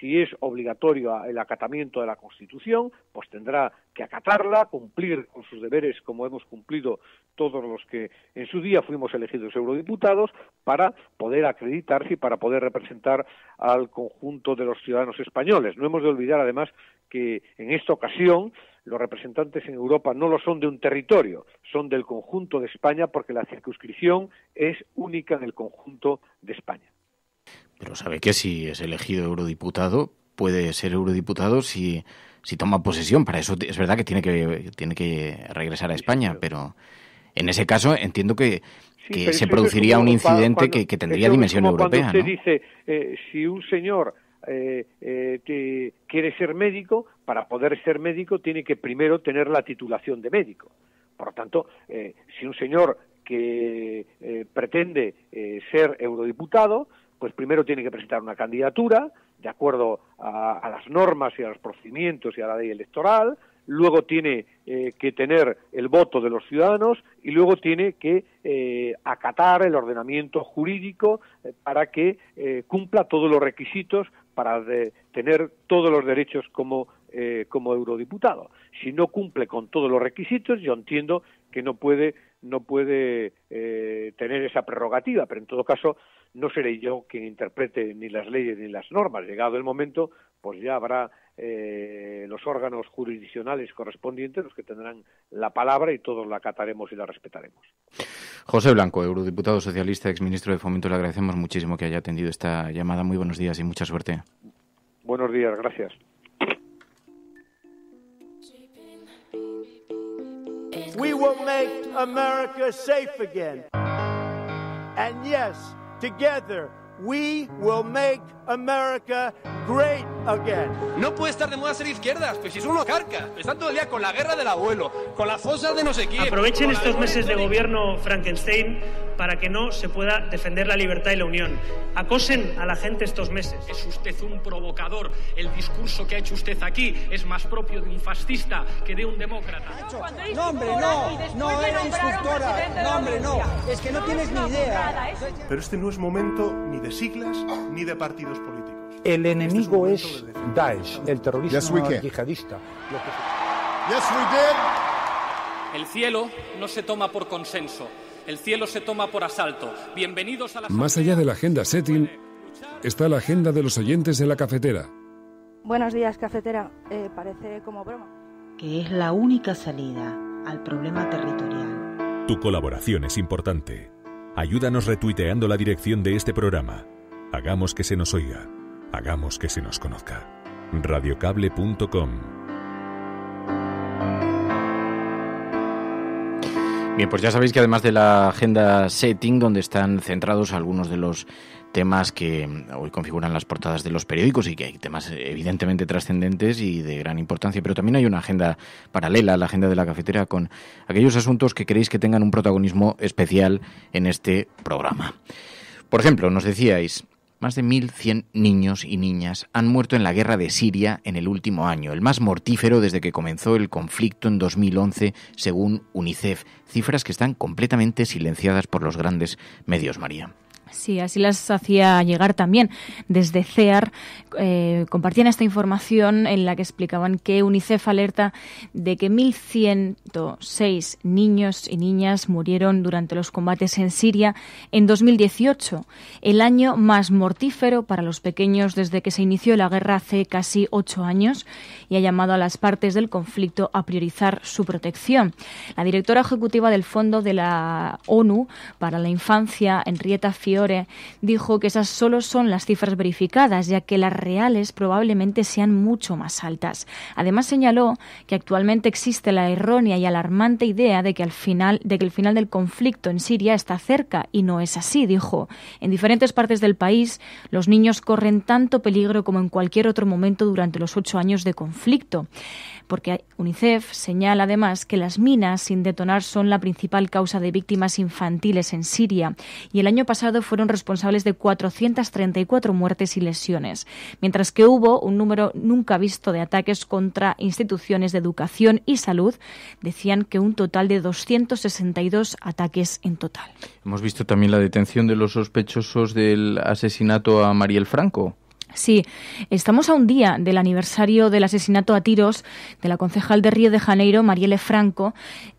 si es obligatorio el acatamiento de la Constitución pues tendrá que acatarla cumplir con sus deberes como hemos cumplido todos los que en su día fuimos elegidos eurodiputados para poder acreditarse y para poder representar al conjunto de los ciudadanos españoles no hemos de olvidar además que en esta ocasión los representantes en Europa no lo son de un territorio, son del conjunto de España porque la circunscripción es única en el conjunto de España. Pero sabe que si es elegido eurodiputado, puede ser eurodiputado si, toma posesión. Para eso es verdad que tiene que, tiene que regresar a España, pero en ese caso entiendo que, se produciría un incidente que, tendría dimensión europea. Cuando usted dice, eh, si un señor eh, eh, quiere ser médico, para poder ser médico tiene que primero tener la titulación de médico. Por lo tanto, eh, si un señor que pretende ser eurodiputado, pues primero tiene que presentar una candidatura de acuerdo a, las normas y a los procedimientos y a la ley electoral, luego tiene que tener el voto de los ciudadanos y luego tiene que acatar el ordenamiento jurídico para que cumpla todos los requisitos para tener todos los derechos como, eh, como eurodiputado. Si no cumple con todos los requisitos, yo entiendo que no puede, no puede eh, tener esa prerrogativa, pero en todo caso no seré yo quien interprete ni las leyes ni las normas. Llegado el momento, pues ya habrá eh, los órganos jurisdiccionales correspondientes los que tendrán la palabra y todos la acataremos y la respetaremos. José Blanco, eurodiputado socialista, exministro de Fomento, le agradecemos muchísimo que haya atendido esta llamada. Muy buenos días y mucha suerte. Buenos días, gracias. We will make America safe again. And yes, together we will make America great again. No puede estar de moda ser izquierdas, pues si es uno carca. Están todo el día con la guerra del abuelo, con las fosas de no sé quién. Aprovechen estos meses de gobierno Frankenstein para que no se pueda defender la libertad y la unión. Acosen a la gente estos meses. Es usted un provocador. El discurso que ha hecho usted aquí es más propio de un fascista que de un demócrata. No, hombre, no. No era instructora. No, hombre, no. Es que no tienes ni idea. ¿eh? Pero este no es momento ni de siglas ni de partidos políticos. El este enemigo es, Daesh, el terrorista yihadista. el cielo no se toma por consenso, el cielo se toma por asalto. Bienvenidos a la... Más allá de la agenda setting está la agenda de los oyentes de la cafetera. Buenos días, cafetera. Eh, parece como broma. Que es la única salida al problema territorial. Tu colaboración es importante. Ayúdanos retuiteando la dirección de este programa Hagamos que se nos oiga, hagamos que se nos conozca. Radiocable.com Bien, pues ya sabéis que además de la agenda setting, donde están centrados algunos de los temas que hoy configuran las portadas de los periódicos y que hay temas eh, evidentemente trascendentes y de gran importancia, pero también hay una agenda paralela, ...a la agenda de la cafetera, con aquellos asuntos que creéis que tengan un protagonismo especial en este programa. Por ejemplo, nos decíais, más de 1.100 niños y niñas han muerto en la guerra de Siria en el último año, el más mortífero desde que comenzó el conflicto en 2011, según UNICEF, cifras que están completamente silenciadas por los grandes medios, María. Sí, así las hacía llegar también. Desde CEAR eh, compartían esta información en la que explicaban que UNICEF alerta de que 1.106 niños y niñas murieron durante los combates en Siria en 2018, el año más mortífero para los pequeños desde que se inició la guerra hace casi ocho años y ha llamado a las partes del conflicto a priorizar su protección. La directora ejecutiva del Fondo de la ONU para la Infancia, enrieta Fior, dijo que esas solo son las cifras verificadas, ya que las reales probablemente sean mucho más altas. Además señaló que actualmente existe la errónea y alarmante idea de que, al final, de que el final del conflicto en Siria está cerca y no es así, dijo. En diferentes partes del país, los niños corren tanto peligro como en cualquier otro momento durante los ocho años de conflicto porque UNICEF señala además que las minas sin detonar son la principal causa de víctimas infantiles en Siria y el año pasado fueron responsables de 434 muertes y lesiones, mientras que hubo un número nunca visto de ataques contra instituciones de educación y salud, decían que un total de 262 ataques en total. Hemos visto también la detención de los sospechosos del asesinato a Mariel Franco. Sí, estamos a un día del aniversario del asesinato a tiros de la concejal de Río de Janeiro, Marielle Franco,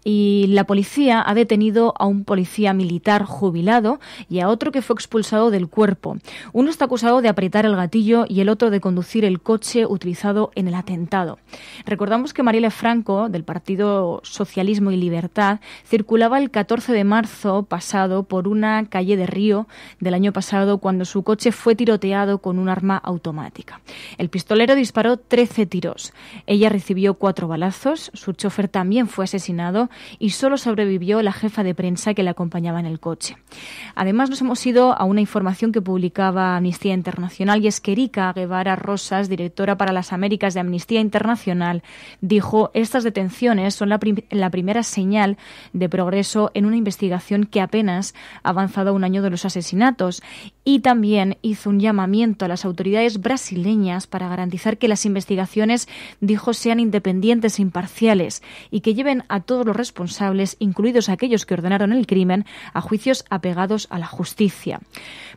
y la policía ha detenido a un policía militar jubilado y a otro que fue expulsado del cuerpo. Uno está acusado de apretar el gatillo y el otro de conducir el coche utilizado en el atentado. Recordamos que Mariela Franco, del Partido Socialismo y Libertad, circulaba el 14 de marzo pasado por una calle de Río del año pasado cuando su coche fue tiroteado con un arma automática. El pistolero disparó 13 tiros. Ella recibió cuatro balazos, su chofer también fue asesinado y solo sobrevivió la jefa de prensa que la acompañaba en el coche. Además, nos hemos ido a una información que publicaba Amnistía Internacional y Esquerica que Guevara Rosas, directora para las Américas de Amnistía Internacional, dijo estas detenciones son la, primera señal de progreso en una investigación que apenas ha avanzado un año de los asesinatos y también hizo un llamamiento a las autoridades brasileñas para garantizar que las investigaciones, dijo, sean independientes e imparciales y que lleven a todos los responsables, incluidos aquellos que ordenaron el crimen, a juicios apegados a la justicia.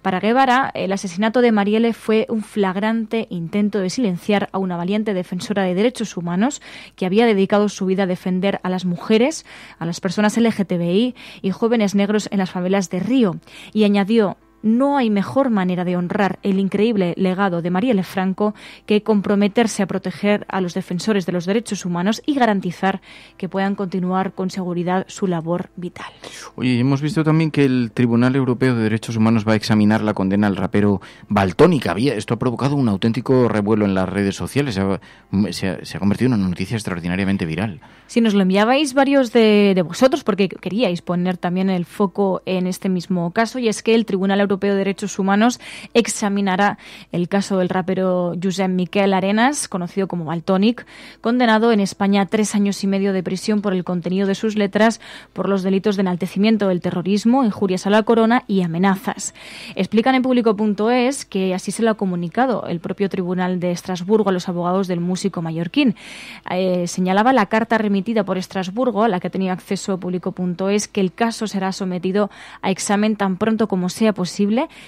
Para Guevara, el asesinato de Marielle fue un flagrante intento de silenciar a una valiente defensora de derechos humanos que había dedicado su vida a defender a las mujeres, a las personas LGTBI y jóvenes negros en las favelas de Río. Y añadió, no hay mejor manera de honrar el increíble legado de Marielle Franco que comprometerse a proteger a los defensores de los derechos humanos y garantizar que puedan continuar con seguridad su labor vital. Oye, hemos visto también que el Tribunal Europeo de Derechos Humanos va a examinar la condena al rapero Baltón Esto ha provocado un auténtico revuelo en las redes sociales. Se ha, convertido en una noticia extraordinariamente viral. Si nos lo enviabais varios de vosotros, porque queríais poner también el foco en este mismo caso, y es que el Tribunal Europeo Derechos Humanos examinará el caso del rapero Josep Miquel Arenas, conocido como Baltonic, condenado en España a tres años y medio de prisión por el contenido de sus letras por los delitos de enaltecimiento del terrorismo, injurias a la corona y amenazas. Explican en público.es que así se lo ha comunicado el propio Tribunal de Estrasburgo a los abogados del músico mallorquín. Eh, señalaba la carta remitida por Estrasburgo, a la que tenía acceso Publico.es, que el caso será sometido a examen tan pronto como sea posible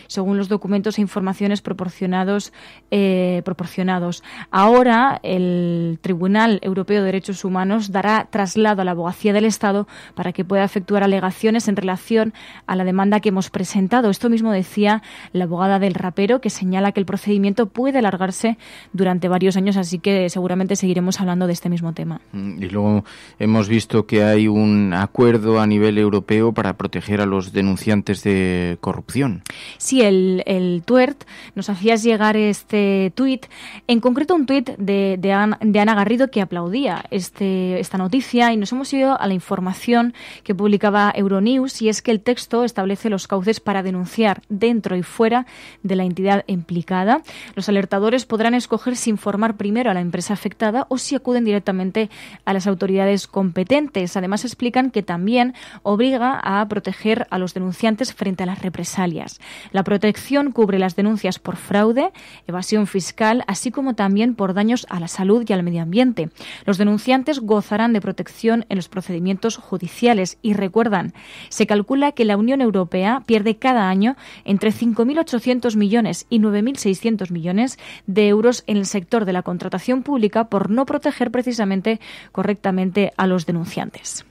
según los documentos e informaciones proporcionados. Eh, proporcionados. Ahora el Tribunal Europeo de Derechos Humanos dará traslado a la Abogacía del Estado para que pueda efectuar alegaciones en relación a la demanda que hemos presentado. Esto mismo decía la abogada del rapero, que señala que el procedimiento puede alargarse durante varios años, así que seguramente seguiremos hablando de este mismo tema. Mm, y luego hemos visto que hay un acuerdo a nivel europeo para proteger a los denunciantes de corrupción. Sí, el, el tuert, nos hacías llegar este tuit, en concreto un tuit de, Ana Garrido que aplaudía este, esta noticia y nos hemos ido a la información que publicaba Euronews y es que el texto establece los cauces para denunciar dentro y fuera de la entidad implicada. Los alertadores podrán escoger si informar primero a la empresa afectada o si acuden directamente a las autoridades competentes. Además explican que también obliga a proteger a los denunciantes frente a las represalias. La protección cubre las denuncias por fraude, evasión fiscal, así como también por daños a la salud y al medio ambiente. Los denunciantes gozarán de protección en los procedimientos judiciales y recuerdan, se calcula que la Unión Europea pierde cada año entre 5.800 millones y 9.600 millones de euros en el sector de la contratación pública por no proteger precisamente correctamente a los denunciantes.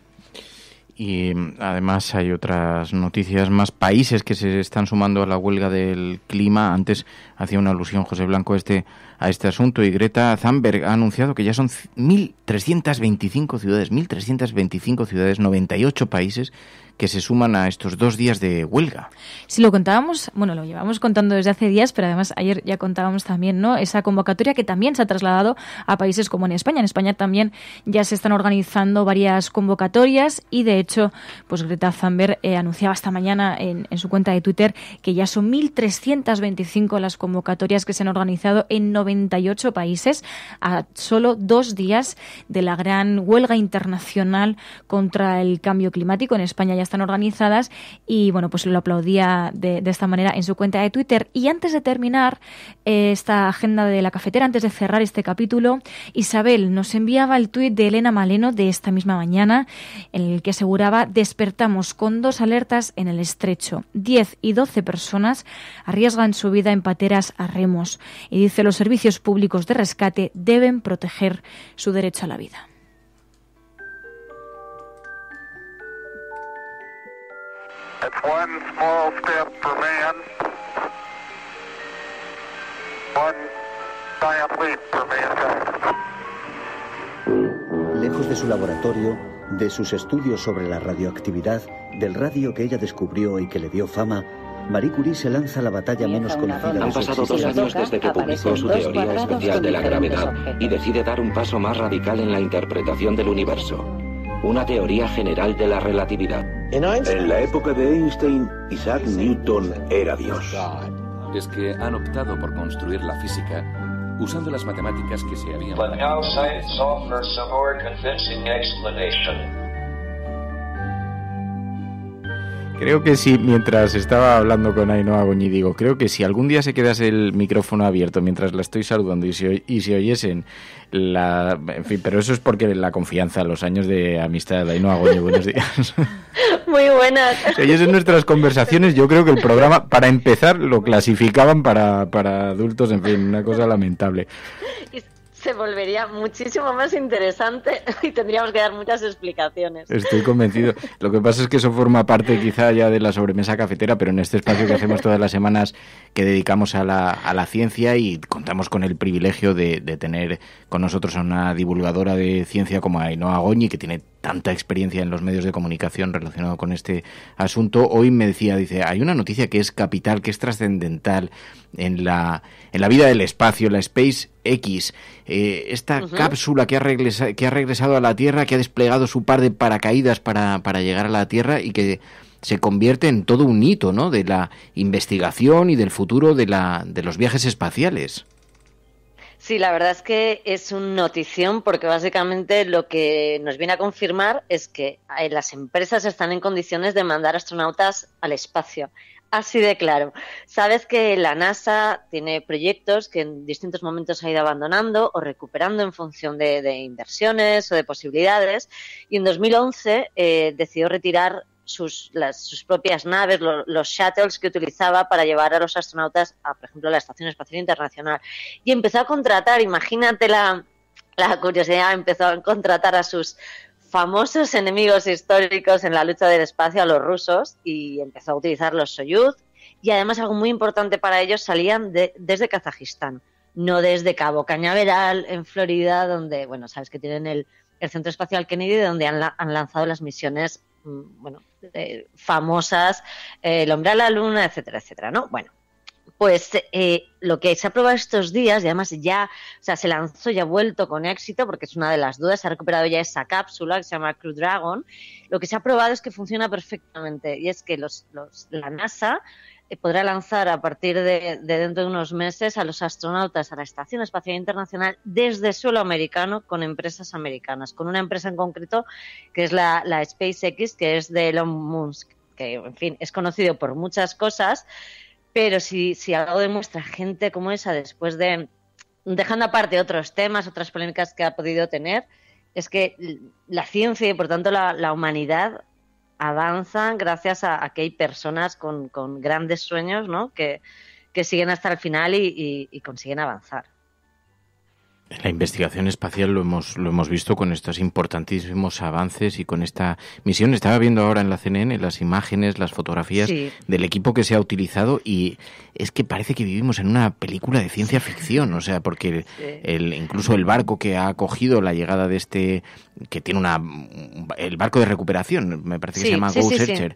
Y además hay otras noticias más, países que se están sumando a la huelga del clima. Antes hacía una alusión José Blanco este, a este asunto y Greta Thunberg ha anunciado que ya son 1.325 ciudades, 1.325 ciudades, 98 países que se suman a estos dos días de huelga. Si lo contábamos, bueno, lo llevamos contando desde hace días, pero además ayer ya contábamos también, ¿no? Esa convocatoria que también se ha trasladado a países como en España. En España también ya se están organizando varias convocatorias y de hecho, pues Greta Thunberg eh, anunciaba esta mañana en, en su cuenta de Twitter que ya son 1.325 las convocatorias que se han organizado en 98 países a solo dos días de la gran huelga internacional contra el cambio climático. En España ya están organizadas y bueno, pues lo aplaudía de, esta manera en su cuenta de Twitter. Y antes de terminar eh, esta agenda de la cafetera, antes de cerrar este capítulo, Isabel nos enviaba el tuit de Elena Maleno de esta misma mañana en el que aseguraba despertamos con dos alertas en el estrecho. 10 y 12 personas arriesgan su vida en pateras a remos y dice los servicios públicos de rescate deben proteger su derecho a la vida. Lejos de su laboratorio, de sus estudios sobre la radioactividad, del radio que ella descubrió y que le dio fama, Marie Curie se lanza a la batalla menos conocida. Han pasado dos años desde que publicó su teoría especial de la gravedad y decide dar un paso más radical en la interpretación del universo, una teoría general de la relatividad. En la época de Einstein, Isaac Newton era Dios. Es que han optado por construir la física usando las matemáticas que se habían... Creo que sí, mientras estaba hablando con Ainhoa Goñi, digo, creo que si algún día se quedase el micrófono abierto mientras la estoy saludando y se, oyesen la... En fin, pero eso es porque la confianza, los años de amistad de Ainhoa Goñi, buenos días. *laughs* Muy buenas. Si *laughs* oyesen nuestras conversaciones, yo creo que el programa, para empezar, lo clasificaban para, para adultos, en fin, una cosa lamentable se volvería muchísimo más interesante *laughs* y tendríamos que dar muchas explicaciones. Estoy convencido. *laughs* Lo que pasa es que eso forma parte quizá ya de la sobremesa cafetera, pero en este espacio que hacemos todas las semanas que dedicamos a la, a la ciencia y contamos con el privilegio de, de, tener con nosotros a una divulgadora de ciencia como Ainhoa Goñi, que tiene tanta experiencia en los medios de comunicación relacionado con este asunto. Hoy me decía, dice, hay una noticia que es capital, que es trascendental en la, en la vida del espacio, la Space X, eh, esta cápsula que ha, regresa, que ha regresado a la Tierra, que ha desplegado su par de paracaídas para, para llegar a la Tierra y que se convierte en todo un hito de la investigación y del futuro de, la, de los viajes espaciales. Sí, la verdad es que es una notición porque básicamente lo que nos viene a confirmar es que eh, las empresas están en condiciones de mandar astronautas al espacio. Así de claro. Sabes que la NASA tiene proyectos que en distintos momentos ha ido abandonando o recuperando en función de, inversiones o de posibilidades. Y en 2011 eh, decidió retirar sus, sus propias naves, los shuttles que utilizaba para llevar a los astronautas a, por ejemplo, a la Estación Espacial Internacional. Y empezó a contratar, imagínate la, la curiosidad, empezó a contratar a sus famosos enemigos históricos en la lucha del espacio a los rusos y empezó a utilizar los Soyuz y además algo muy importante para ellos salían de, desde Kazajistán, no desde Cabo Cañaveral en Florida, donde, bueno, sabes que tienen el, el Centro Espacial Kennedy, donde han, lanzado las misiones, mm, bueno, eh, famosas, eh, el hombre a la luna, etcétera, etcétera, ¿no? Bueno, pues eh, lo que se ha probado estos días, y además ya o sea, se lanzó y ha vuelto con éxito, porque es una de las dudas, se ha recuperado ya esa cápsula que se llama Crew Dragon, lo que se ha probado es que funciona perfectamente, y es que los, la NASA eh, podrá lanzar a partir de, dentro de unos meses a los astronautas a la Estación Espacial Internacional desde suelo americano con empresas americanas, con una empresa en concreto que es la, la SpaceX, que es de Elon Musk, que en fin es conocido por muchas cosas, pero si, algo demuestra gente como esa, después de, dejando aparte otros temas, otras polémicas que ha podido tener, es que la ciencia y por tanto la, humanidad avanzan gracias a, que hay personas con, grandes sueños que, siguen hasta el final y consiguen avanzar la investigación espacial lo hemos, lo hemos visto con estos importantísimos avances y con esta misión. Estaba viendo ahora en la CNN las imágenes, las fotografías del equipo que se ha utilizado y es que parece que vivimos en una película de ciencia ficción, o sea, porque el, incluso el barco que ha acogido la llegada de este, que tiene una, el barco de recuperación, me parece que se llama Go Searcher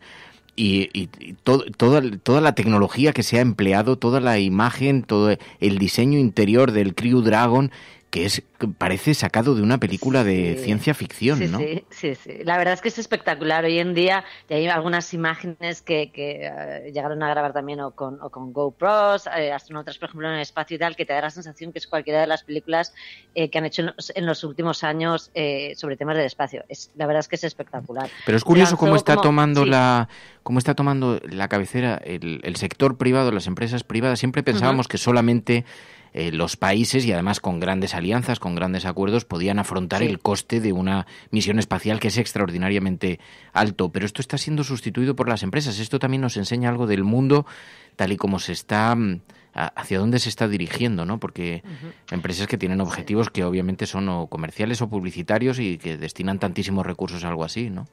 y, toda, toda la tecnología que se ha empleado, toda la imagen, todo el diseño interior del Crew Dragon, que es parece sacado de una película de ciencia ficción, ¿no? Sí, sí, La verdad es que es espectacular. Hoy en día hay algunas imágenes que, eh, llegaron a grabar también con, GoPros, eh, astronautas, por ejemplo, en el espacio y tal, que te da la sensación que es cualquiera de las películas eh, que han hecho en los, últimos años sobre temas del espacio. Es, la verdad es que es espectacular. Pero es curioso cómo está tomando la cómo está tomando la cabecera el, sector privado, las empresas privadas. Siempre pensábamos que solamente eh, los países y además con grandes alianzas, con grandes acuerdos, podían afrontar el coste de una misión espacial que es extraordinariamente alto. Pero esto está siendo sustituido por las empresas. Esto también nos enseña algo del mundo tal y como se está mm, hacia dónde se está dirigiendo, ¿no? Porque empresas que tienen objetivos que obviamente son o comerciales o publicitarios y que destinan tantísimos recursos a algo así, ¿no?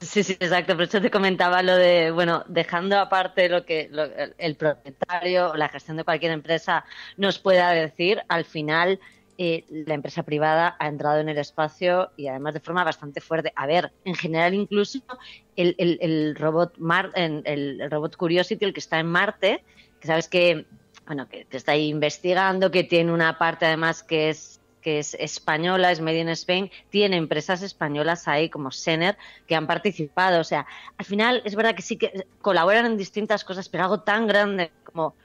Sí, sí, exacto. Pero eso te comentaba lo de, bueno, dejando aparte lo que el propietario o la gestión de cualquier empresa nos pueda decir, al final eh, la empresa privada ha entrado en el espacio y además de forma bastante fuerte. A ver, en general incluso el, robot Mar, el, el, robot Curiosity, el que está en Marte, que sabes que, bueno, que, que está ahí investigando, que tiene una parte además que es que es española, es Made in Spain, tiene empresas españolas ahí como Sener que han participado. O sea, al final es verdad que sí que colaboran en distintas cosas, pero algo tan grande como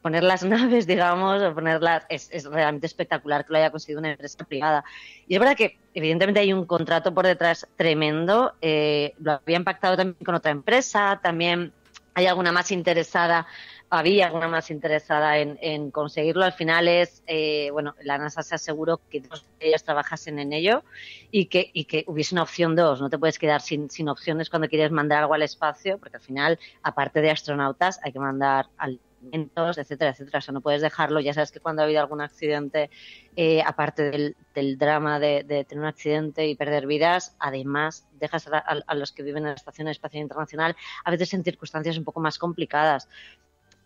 poner las *laughs* naves, digamos, o ponerlas, es, realmente espectacular que lo haya conseguido una empresa privada. Y es verdad que, evidentemente, hay un contrato por detrás tremendo. Eh, lo había impactado también con otra empresa, también hay alguna más interesada había alguna más interesada en, conseguirlo. Al final es, eh, bueno, la NASA se aseguró que dos ellas trabajasen en ello y que, que hubiese una opción dos. No te puedes quedar sin, opciones cuando quieres mandar algo al espacio, porque al final, aparte de astronautas, hay que mandar alimentos, etcétera, etcétera. O sea, no puedes dejarlo. Ya sabes que cuando ha habido algún accidente, eh, aparte del, drama de, tener un accidente y perder vidas, además dejas a, los que viven en la Estación Espacial Internacional a veces en circunstancias un poco más complicadas.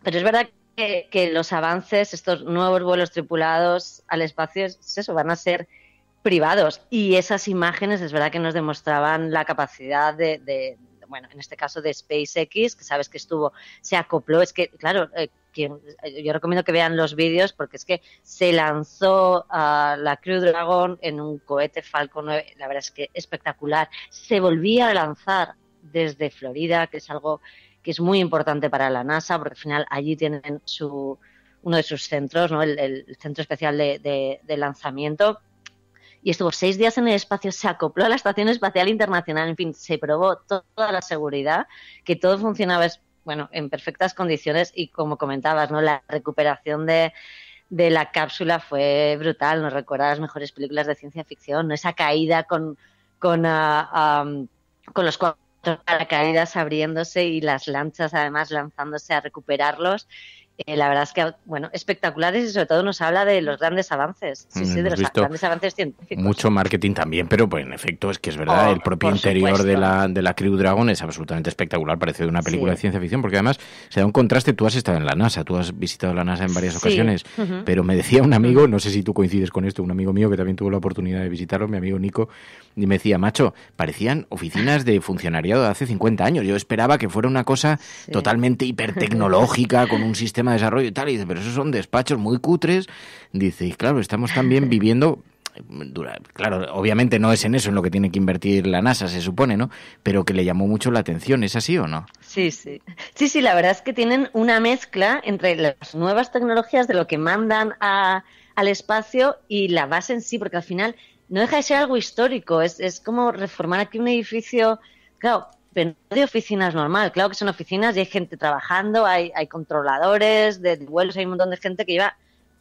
Pero es verdad que, los avances, estos nuevos vuelos tripulados al espacio, eso, van a ser privados. Y esas imágenes es verdad que nos demostraban la capacidad de, bueno, en este caso de SpaceX, que sabes que estuvo, se acopló, es que, claro, eh, eh, yo recomiendo que vean los vídeos porque es que se lanzó la Crew Dragon en un cohete Falcon 9, la verdad es que espectacular, se volvía a lanzar desde Florida, que es algo que es muy importante para la NASA, porque al final allí tienen su, uno de sus centros, ¿no? el, Centro Especial de, Lanzamiento. Y estuvo seis días en el espacio, se acopló a la Estación Espacial Internacional, en fin, se probó toda la seguridad, que todo funcionaba bueno, en perfectas condiciones y como comentabas, ¿no? la recuperación de, la cápsula fue brutal, nos recuerda a las mejores películas de ciencia ficción, ¿no? esa caída con, con, ah, ah, con los cuatro las caídas abriéndose y las lanchas además lanzándose a recuperarlos. Eh, la verdad es que, bueno, espectaculares y sobre todo nos habla de los grandes avances. Mm, mucho marketing también, pero pues en efecto es que es verdad, oh, el propio interior de la, de la Crew Dragon es absolutamente espectacular, parece de una película de ciencia ficción, porque además se da un contraste, tú has estado en la NASA, tú has visitado la NASA en varias ocasiones, pero me decía un amigo, no sé si tú coincides con esto, un amigo mío que también tuvo la oportunidad de visitarlo, mi amigo Nico, y me decía, macho, parecían oficinas de funcionariado de hace 50 años. Yo esperaba que fuera una cosa totalmente hipertecnológica, con un sistema de desarrollo y tal. Y dice, pero esos son despachos muy cutres. Dice, y claro, estamos también *laughs* viviendo claro, obviamente no es en eso en lo que tiene que invertir la NASA, se supone, ¿no? Pero que le llamó mucho la atención, ¿es así o no? Sí, sí. Sí, sí, la verdad es que tienen una mezcla entre las nuevas tecnologías de lo que mandan al espacio y la base en sí, porque al final no deja de ser algo histórico, es, es como reformar aquí un edificio, claro, pero no de oficinas normal, claro que son oficinas y hay gente trabajando, hay, hay controladores de, vuelos, hay un montón de gente que lleva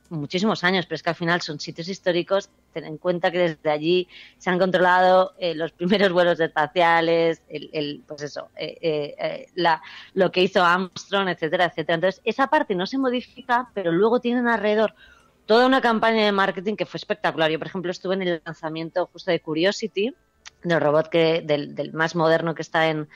muchísimos años, pero es que al final son sitios históricos. Ten en cuenta que desde allí se han controlado eh, los primeros vuelos espaciales, el, el pues eso, eh, eh, la, lo que hizo Armstrong, etcétera, etcétera. Entonces, esa parte no se modifica, pero luego tienen alrededor toda una campaña de marketing que fue espectacular. Yo, por ejemplo, estuve en el lanzamiento justo de Curiosity, del robot que, del, más moderno que está en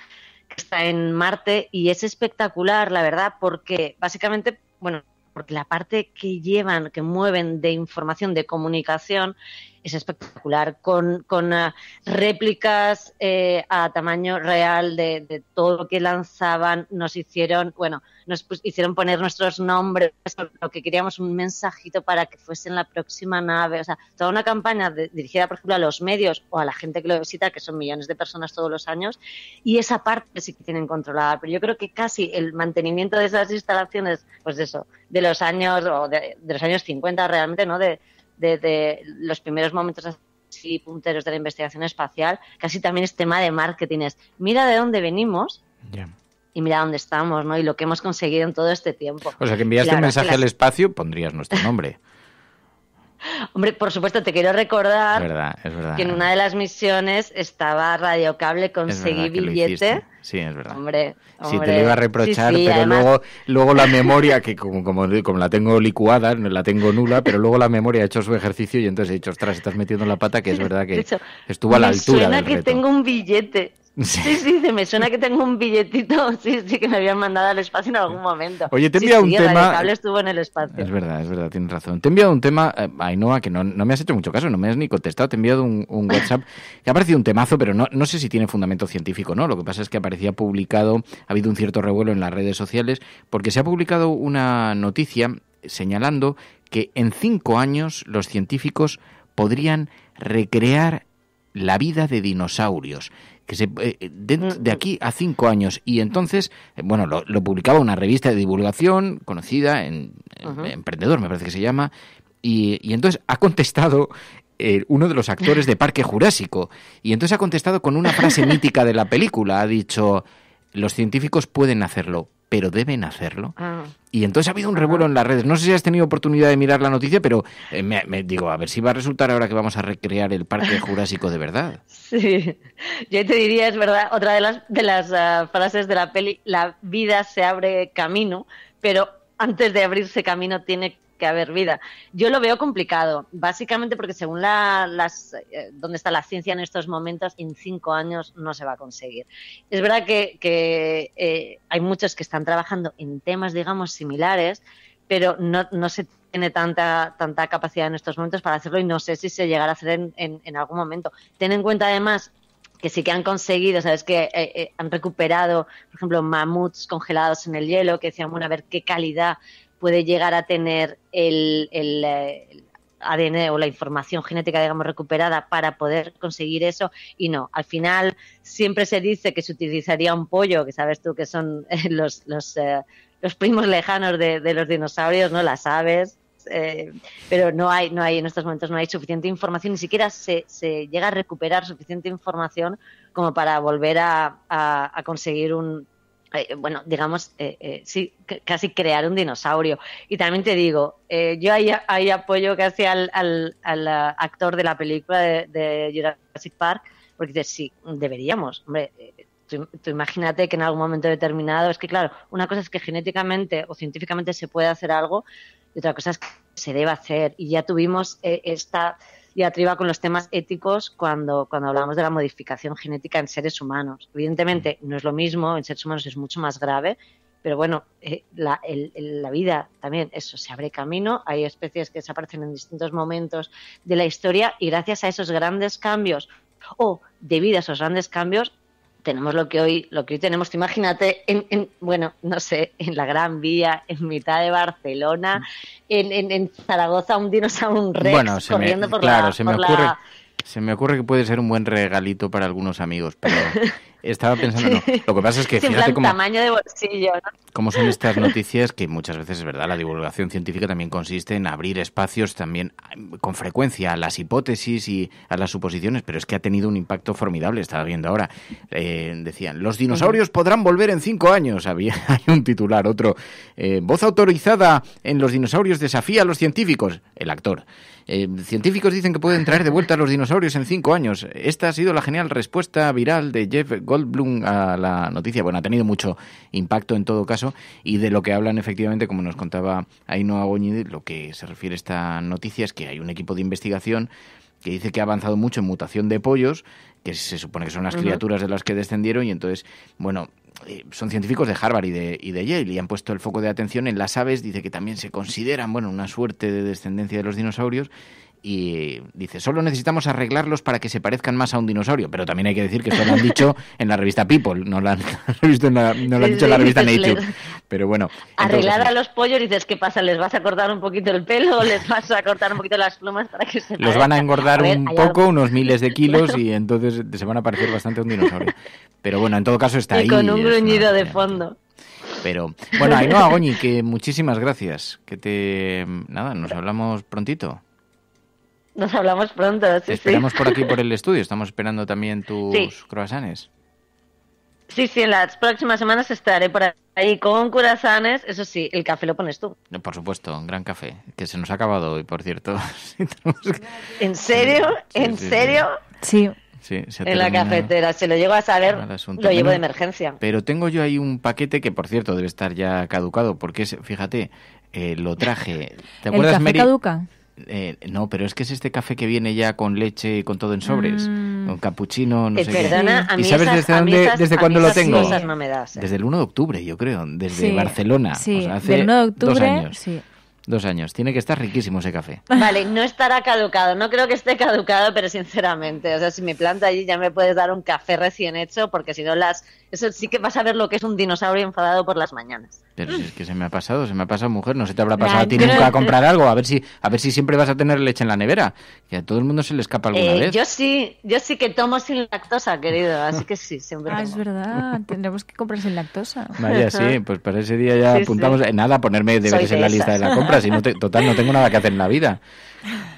que está en Marte y es espectacular, la verdad, porque básicamente, bueno, porque la parte que llevan, que mueven de información, de comunicación, es espectacular, con, con ah, réplicas eh, a tamaño real de, todo lo que lanzaban, nos hicieron, bueno, nos hicieron poner nuestros nombres, lo que queríamos, un mensajito para que fuesen la próxima nave, o sea, toda una campaña dirigida, por ejemplo, a los medios o a la gente que lo visita, que son millones de personas todos los años, y esa parte sí que tienen controlada, pero yo creo que casi el mantenimiento de esas instalaciones, pues eso, de los años, o los años 50 realmente, ¿no? De, desde los primeros momentos así punteros de la investigación espacial, casi también es tema de marketing, es mira de dónde venimos. y mira dónde estamos, ¿no? Y lo que hemos conseguido en todo este tiempo. O sea, que enviaste un mensaje al espacio, pondrías nuestro nombre. Hombre, por supuesto, te quiero recordar que en una de las misiones estaba Radio Cable, conseguí billete. Sí, es verdad. Hombre, hombre. te lo iba a reprochar, pero luego, luego la memoria, que como, como, la tengo licuada, la tengo nula, pero luego la memoria ha hecho su ejercicio y entonces he dicho, ostras, estás metiendo la pata, que es verdad que estuvo a la altura. Me suena que tengo un billete. Sí, sí, se me suena que tengo un billetito, *laughs* sí, sí, que me habían mandado al espacio en algún momento. Oye, te he enviado un tema... Eh, estuvo en el espacio. Es verdad, es verdad, tienes razón. Te he enviado un tema, eh, ainoa que no, me has hecho mucho caso, no me has ni contestado, te he enviado un, *laughs* WhatsApp que ha parecido un temazo, pero no, no sé si tiene fundamento científico, ¿no? Lo que pasa es que aparecía publicado, ha habido un cierto revuelo en las redes sociales, porque se ha publicado una noticia señalando que en cinco años los científicos podrían recrear la vida de dinosaurios que se, eh, eh, mm. de, aquí a cinco años. Y entonces, eh, bueno, lo, publicaba una revista de divulgación conocida, en, Emprendedor me parece que se llama, y, entonces ha contestado uno de los actores de Parque Jurásico, y entonces ha contestado con una frase mítica de la película, ha dicho, los científicos pueden hacerlo, pero deben hacerlo. Ah. Y entonces ha habido un revuelo en las redes. No sé si has tenido oportunidad de mirar la noticia, pero eh, me, digo, a ver si va a resultar ahora que vamos a recrear el parque *laughs* jurásico de verdad. Sí, yo te diría, es verdad, otra de las, de las ah, frases de la peli, la vida se abre camino, pero antes de abrirse camino tiene que haber vida. Yo lo veo complicado, básicamente porque según la, las, eh, donde está la ciencia en estos momentos, en cinco años no se va a conseguir. Es verdad que, eh, hay muchos que están trabajando en temas, digamos, similares, pero no, se tiene tanta, tanta capacidad en estos momentos para hacerlo y no sé si se llegará a hacer en, algún momento. Ten en cuenta además que sí que han conseguido, sabes que eh, han recuperado, por ejemplo, mamuts congelados en el hielo, que decían, bueno, a ver qué calidad puede llegar a tener el, eh, ADN o la información genética, digamos, recuperada para poder conseguir eso y no. Al final siempre se dice que se utilizaría un pollo, que sabes tú que son eh, los, eh, los, primos lejanos de, los dinosaurios, ¿no? Las sabes, pero no hay, no hay, en estos momentos no hay suficiente información, ni siquiera se, se llega a recuperar suficiente información como para volver a conseguir un, eh, bueno, digamos, eh, eh, sí, casi crear un dinosaurio. Y también te digo, yo ahí, apoyo casi al, al, actor de la película de, Jurassic Park, porque dice, sí, deberíamos, hombre, Tú, imagínate que en algún momento determinado, es que claro, una cosa es que genéticamente o científicamente se puede hacer algo y otra cosa es que se debe hacer. Y ya tuvimos esta y atriba con los temas éticos cuando, cuando hablamos de la modificación genética en seres humanos. Evidentemente no es lo mismo, en seres humanos es mucho más grave, pero bueno, eh, la, la, vida también, eso, se abre camino, hay especies que desaparecen en distintos momentos de la historia y gracias a esos grandes cambios o debido a esos grandes cambios tenemos lo que hoy, lo que tenemos. imagínate, en, bueno, no sé, en la Gran Vía, en mitad de Barcelona, mm. en, en, en Zaragoza, un dinosaurio, un rey corriendo por claro, la, se me Se me ocurre que puede ser un buen regalito para algunos amigos, pero *laughs* Estaba pensando, *laughs* Lo que pasa es que fíjate cómo, tamaño de bolsillo, son estas *laughs* noticias que muchas veces es verdad, la divulgación científica también consiste en abrir espacios también con frecuencia a las hipótesis y a las suposiciones, pero es que ha tenido un impacto formidable. Estaba viendo ahora, eh, decían, los dinosaurios podrán volver en cinco años. Había *laughs* un titular, otro, eh, voz autorizada en los dinosaurios desafía a los científicos. El actor. Eh, científicos dicen que pueden traer de vuelta a los dinosaurios en cinco años. Esta ha sido la genial respuesta viral de Jeff Goldblum a la noticia. Bueno, ha tenido mucho impacto en todo caso y de lo que hablan efectivamente, como nos contaba Ainhoa Goñi, lo que se refiere esta noticia es que hay un equipo de investigación que dice que ha avanzado mucho en mutación de pollos, que se supone que son las criaturas de las que descendieron y entonces, bueno, eh, son científicos de Harvard y de, y de, Yale y han puesto el foco de atención en las aves, dice que también se consideran, bueno, una suerte de descendencia de los dinosaurios y dice, solo necesitamos arreglarlos para que se parezcan más a un dinosaurio. Pero también hay que decir que esto lo han dicho en la revista People, no lo *laughs* han, visto dicho en la revista Nature. Pero bueno. Arreglar a los pollos y dices, ¿qué pasa? ¿Les vas a cortar un poquito el pelo *laughs* les vas a cortar un poquito las plumas para que se Los van a engordar un poco, unos miles de kilos *laughs* y entonces se van a parecer bastante a un dinosaurio. Pero bueno, en todo caso está y ahí. con un gruñido de fondo. Pero bueno, Ainhoa Goñi, que muchísimas gracias. Que te. Nada, nos hablamos prontito nos hablamos pronto. Sí, esperamos por aquí, por el estudio. Estamos esperando también tus croissants. Sí, sí, en las próximas semanas estaré por ahí con curasanes. Eso sí, el café lo pones tú. Por supuesto, un gran café, que se nos ha acabado hoy, por cierto. *laughs* ¿En serio? ¿En serio? Sí. en la cafetera. se lo llego a saber, lo llevo de emergencia. Pero tengo yo ahí un paquete que, por cierto, debe estar ya caducado, porque fíjate, eh, lo traje. ¿Te acuerdas, café caduca? Eh, no, pero es que es este café que viene ya con leche y con todo en sobres, mm. con capuchino, no eh, sé qué. ¿Y sabes desde, desde cuándo lo tengo? ¿eh? Desde el 1 de octubre, yo creo, desde Barcelona. Sí, 1 de octubre, dos años. Dos años. Tiene que estar riquísimo ese café. *laughs* Vale, no estará caducado. No creo que esté caducado, pero sinceramente, o sea, si me planta allí ya me puedes dar un café recién hecho, porque si no las eso sí que vas a ver lo que es un dinosaurio enfadado por las mañanas. Pero si es que se me ha pasado, se me ha pasado, mujer. No se te habrá pasado a ti nunca a comprar algo. A ver si, a ver si siempre vas a tener leche en la nevera. Que a todo el mundo se le escapa alguna eh, vez. Yo sí, yo sí que tomo sin lactosa, querido. Así que sí, siempre. Ah, es verdad. Tendremos que comprar sin lactosa. Vaya, sí. Pues para ese día ya apuntamos. nada eh, nada, ponerme de de en la lista de la compra. Si total, no tengo nada que hacer en la vida.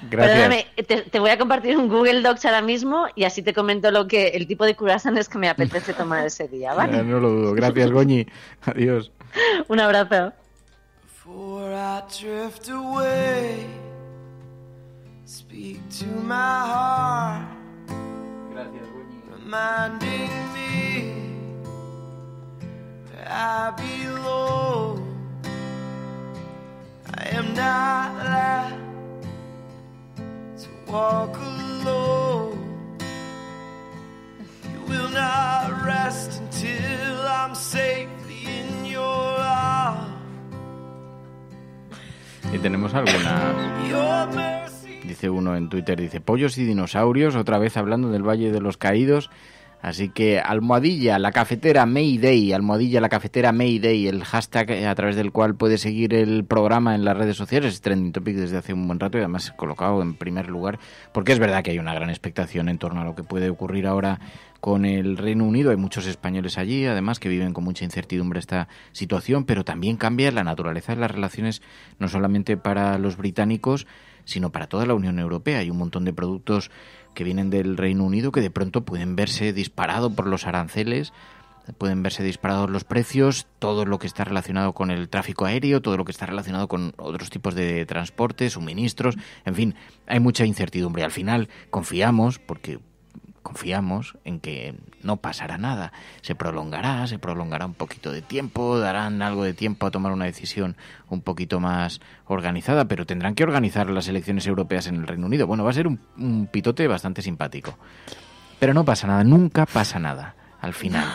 Gracias. Perdóname, te, voy a compartir un Google Docs ahora mismo y así te comento lo que el tipo de es que me apetece *laughs* tomar ese día, ¿vale? no lo dudo. Gracias, Goñi. *laughs* Adiós. Un abrazo. Gracias, Goñi y tenemos algunas. Dice uno en Twitter, dice, pollos y dinosaurios, otra vez hablando del Valle de los Caídos Así que almohadilla, la cafetera Mayday, almohadilla, la cafetera Mayday, el hashtag eh, a través del cual puede seguir el programa en las redes sociales, es trending topic desde hace un buen rato y además colocado en primer lugar, porque es verdad que hay una gran expectación en torno a lo que puede ocurrir ahora con el Reino Unido. Hay muchos españoles allí, además, que viven con mucha incertidumbre esta situación, pero también cambia la naturaleza de las relaciones, no solamente para los británicos, sino para toda la Unión Europea. Hay un montón de productos que vienen del Reino Unido que de pronto pueden verse disparado por los aranceles, pueden verse disparados los precios, todo lo que está relacionado con el tráfico aéreo, todo lo que está relacionado con otros tipos de transporte, suministros, en fin, hay mucha incertidumbre. Al final confiamos porque confiamos en que no pasará nada. Se prolongará, se prolongará un poquito de tiempo, darán algo de tiempo a tomar una decisión un poquito más organizada, pero tendrán que organizar las elecciones europeas en el Reino Unido. Bueno, va a ser un, pitote bastante simpático. Pero no pasa nada, nunca pasa nada, al final.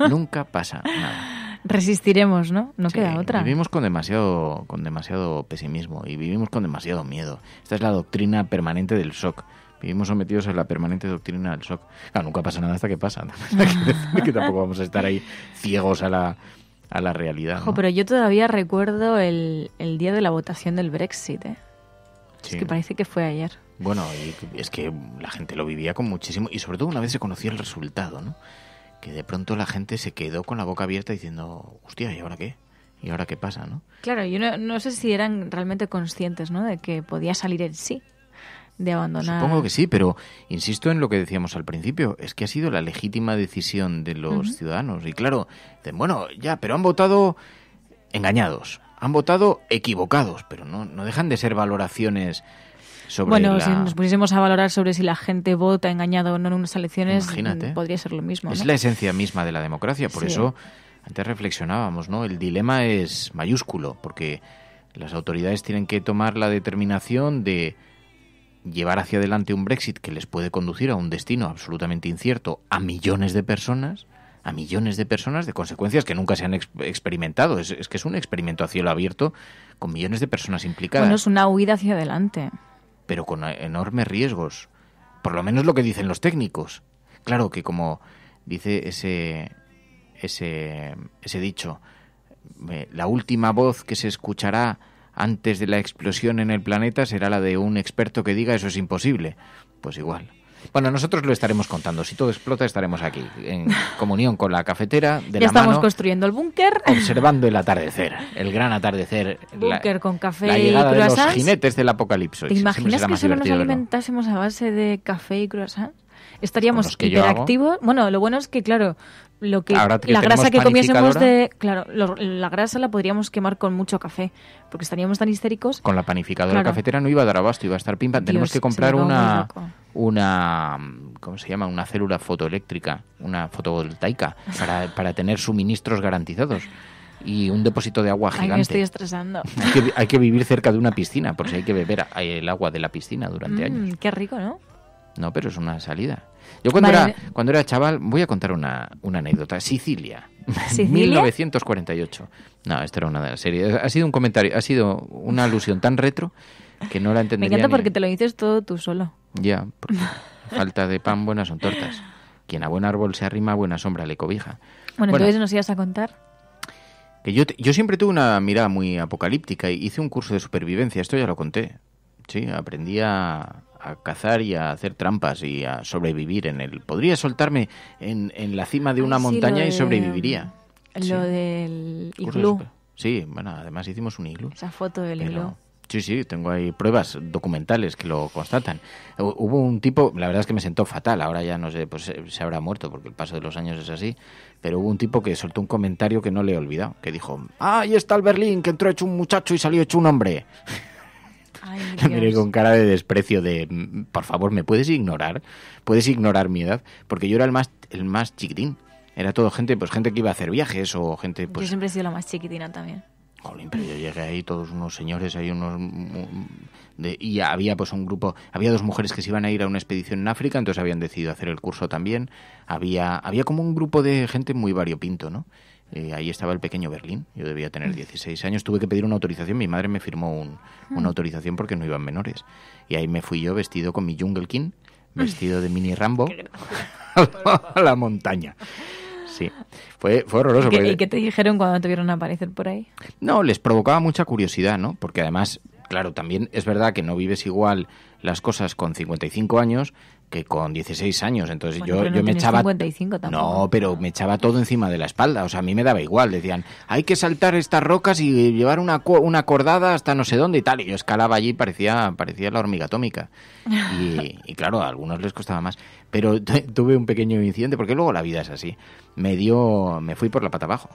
*laughs* nunca pasa nada resistiremos, ¿no? No queda otra. Vivimos con demasiado, con demasiado pesimismo y vivimos con demasiado miedo. Esta es la doctrina permanente del shock. Vivimos sometidos a la permanente doctrina del shock. Claro, nunca pasa nada hasta que pasa. *laughs* que tampoco vamos a estar ahí ciegos a la, a la realidad. pero yo todavía recuerdo el, día de la votación del Brexit. ¿eh? Es que parece que fue ayer. Bueno, es que la gente lo vivía con muchísimo. Y sobre todo una vez se conocía el resultado, ¿no? Que de pronto la gente se quedó con la boca abierta diciendo, hostia, ¿y ahora qué? ¿Y ahora qué pasa, no? Claro, yo no, sé si eran realmente conscientes, De que podía salir el sí de abandonar. Supongo que sí, pero insisto en lo que decíamos al principio, es que ha sido la legítima decisión de los ciudadanos. Y claro, dicen, bueno, ya, pero han votado engañados, han votado equivocados, pero no, dejan de ser valoraciones sobre bueno, si nos pusiésemos a valorar sobre si la gente vota engañado o no en unas elecciones, podría ser lo mismo. Es la esencia misma de la democracia, por eso antes reflexionábamos, ¿no? El dilema es mayúsculo, porque las autoridades tienen que tomar la determinación de llevar hacia adelante un Brexit que les puede conducir a un destino absolutamente incierto a millones de personas, a millones de personas de consecuencias que nunca se han experimentado. Es, que es un experimento a cielo abierto con millones de personas implicadas. Bueno, es una huida hacia adelante. Pero con enormes riesgos. Por lo menos lo que dicen los técnicos. Claro que como dice ese, ese, ese dicho, eh, la última voz que se escuchará antes de la explosión en el planeta será la de un experto que diga eso es imposible. Pues igual. Bueno, nosotros lo estaremos contando. Si todo explota, estaremos aquí, en *laughs* comunión con la cafetera. De ya estamos construyendo el búnker. Observando el atardecer, el gran atardecer. Búnker con café la y croissants. de los jinetes del apocalipso. ¿Te imaginas que solo nos alimentásemos a base de café y croissants? estaríamos hiperactivos. Bueno, lo bueno es que, claro, lo que, la grasa que comiésemos de claro la grasa la podríamos quemar con mucho café porque estaríamos tan histéricos con la panificadora la cafetera no iba a dar abasto iba a estar pimpa tenemos que comprar una una cómo se llama una célula fotoeléctrica una fotovoltaica para, para tener suministros garantizados y un depósito de agua gigante. me estoy estresando. *laughs* Hay que, vivir cerca de una piscina, porque hay que beber el agua de la piscina durante mm, años. Qué rico, ¿no? No, pero es una salida. Yo cuando, era, cuando era chaval, voy a contar una, anécdota. Sicilia, Sicilia, 1948. *laughs* No, esta era una de las series. Ha sido un comentario, ha sido una alusión tan retro que no la entendería. Me encanta porque te lo dices todo tú solo. Ya, porque falta de pan, buenas son tortas. Quien a buen árbol se arrima, buena sombra le cobija. Bueno, entonces nos ibas a contar. Que yo, yo siempre tuve una mirada muy apocalíptica y hice un curso de supervivencia, esto ya lo conté. Sí, aprendí a, a cazar y a hacer trampas y a sobrevivir en él. Podría soltarme en, en la cima de una montaña y sobreviviría. Lo del iglú. Sí, bueno, además hicimos un iglú. Esa foto del iglú. Sí, sí, tengo ahí pruebas documentales que lo constatan. Hubo un tipo, la verdad es que me sentó fatal, ahora ya no sé, pues eh, se habrá muerto porque el paso de los años es así, pero hubo un tipo que soltó un comentario que no le he olvidado, que dijo, ah, ahí está el Berlín, que entró hecho un muchacho y salió hecho un hombre. *laughs* miré con cara de desprecio de, mm, por favor, ¿me puedes ignorar? ¿Puedes ignorar mi edad? Porque yo era el más, el más chiquitín. Era todo gente, pues gente que iba a hacer viajes o gente... Pues, yo siempre he sido la más chiquitina también. Jolín, pero yo llegué ahí, todos unos señores, hay unos... Mm, mm, y había pues un grupo, había dos mujeres que se iban a ir a una expedición en África, entonces habían decidido hacer el curso también. Había, había como un grupo de gente muy variopinto, ¿no? Eh, ahí estaba el pequeño Berlín, yo debía tener 16 años, tuve que pedir una autorización, mi madre me firmó una mm. autorización porque no iban menores. Y ahí me fui yo vestido con mi Jungle King, vestido de mini Rambo, *laughs* *laughs* a la montaña. Sí, fue, fue horroroso. ¿Y qué, qué, te dijeron cuando te vieron aparecer por ahí? No, les provocaba mucha curiosidad, ¿no? Porque además, claro, también es verdad que no vives igual las cosas con 55 años que con 16 años, entonces yo, yo me echaba 55 No, pero me echaba todo encima de la espalda, o sea, a mí me daba igual, decían, "Hay que saltar estas rocas y llevar una una cordada hasta no sé dónde y tal." Y yo escalaba allí, parecía parecía la hormiga atómica. Y, y claro, a algunos les costaba más, pero *laughs* tuve un pequeño incidente porque luego la vida es así. Me dio me fui por la pata abajo.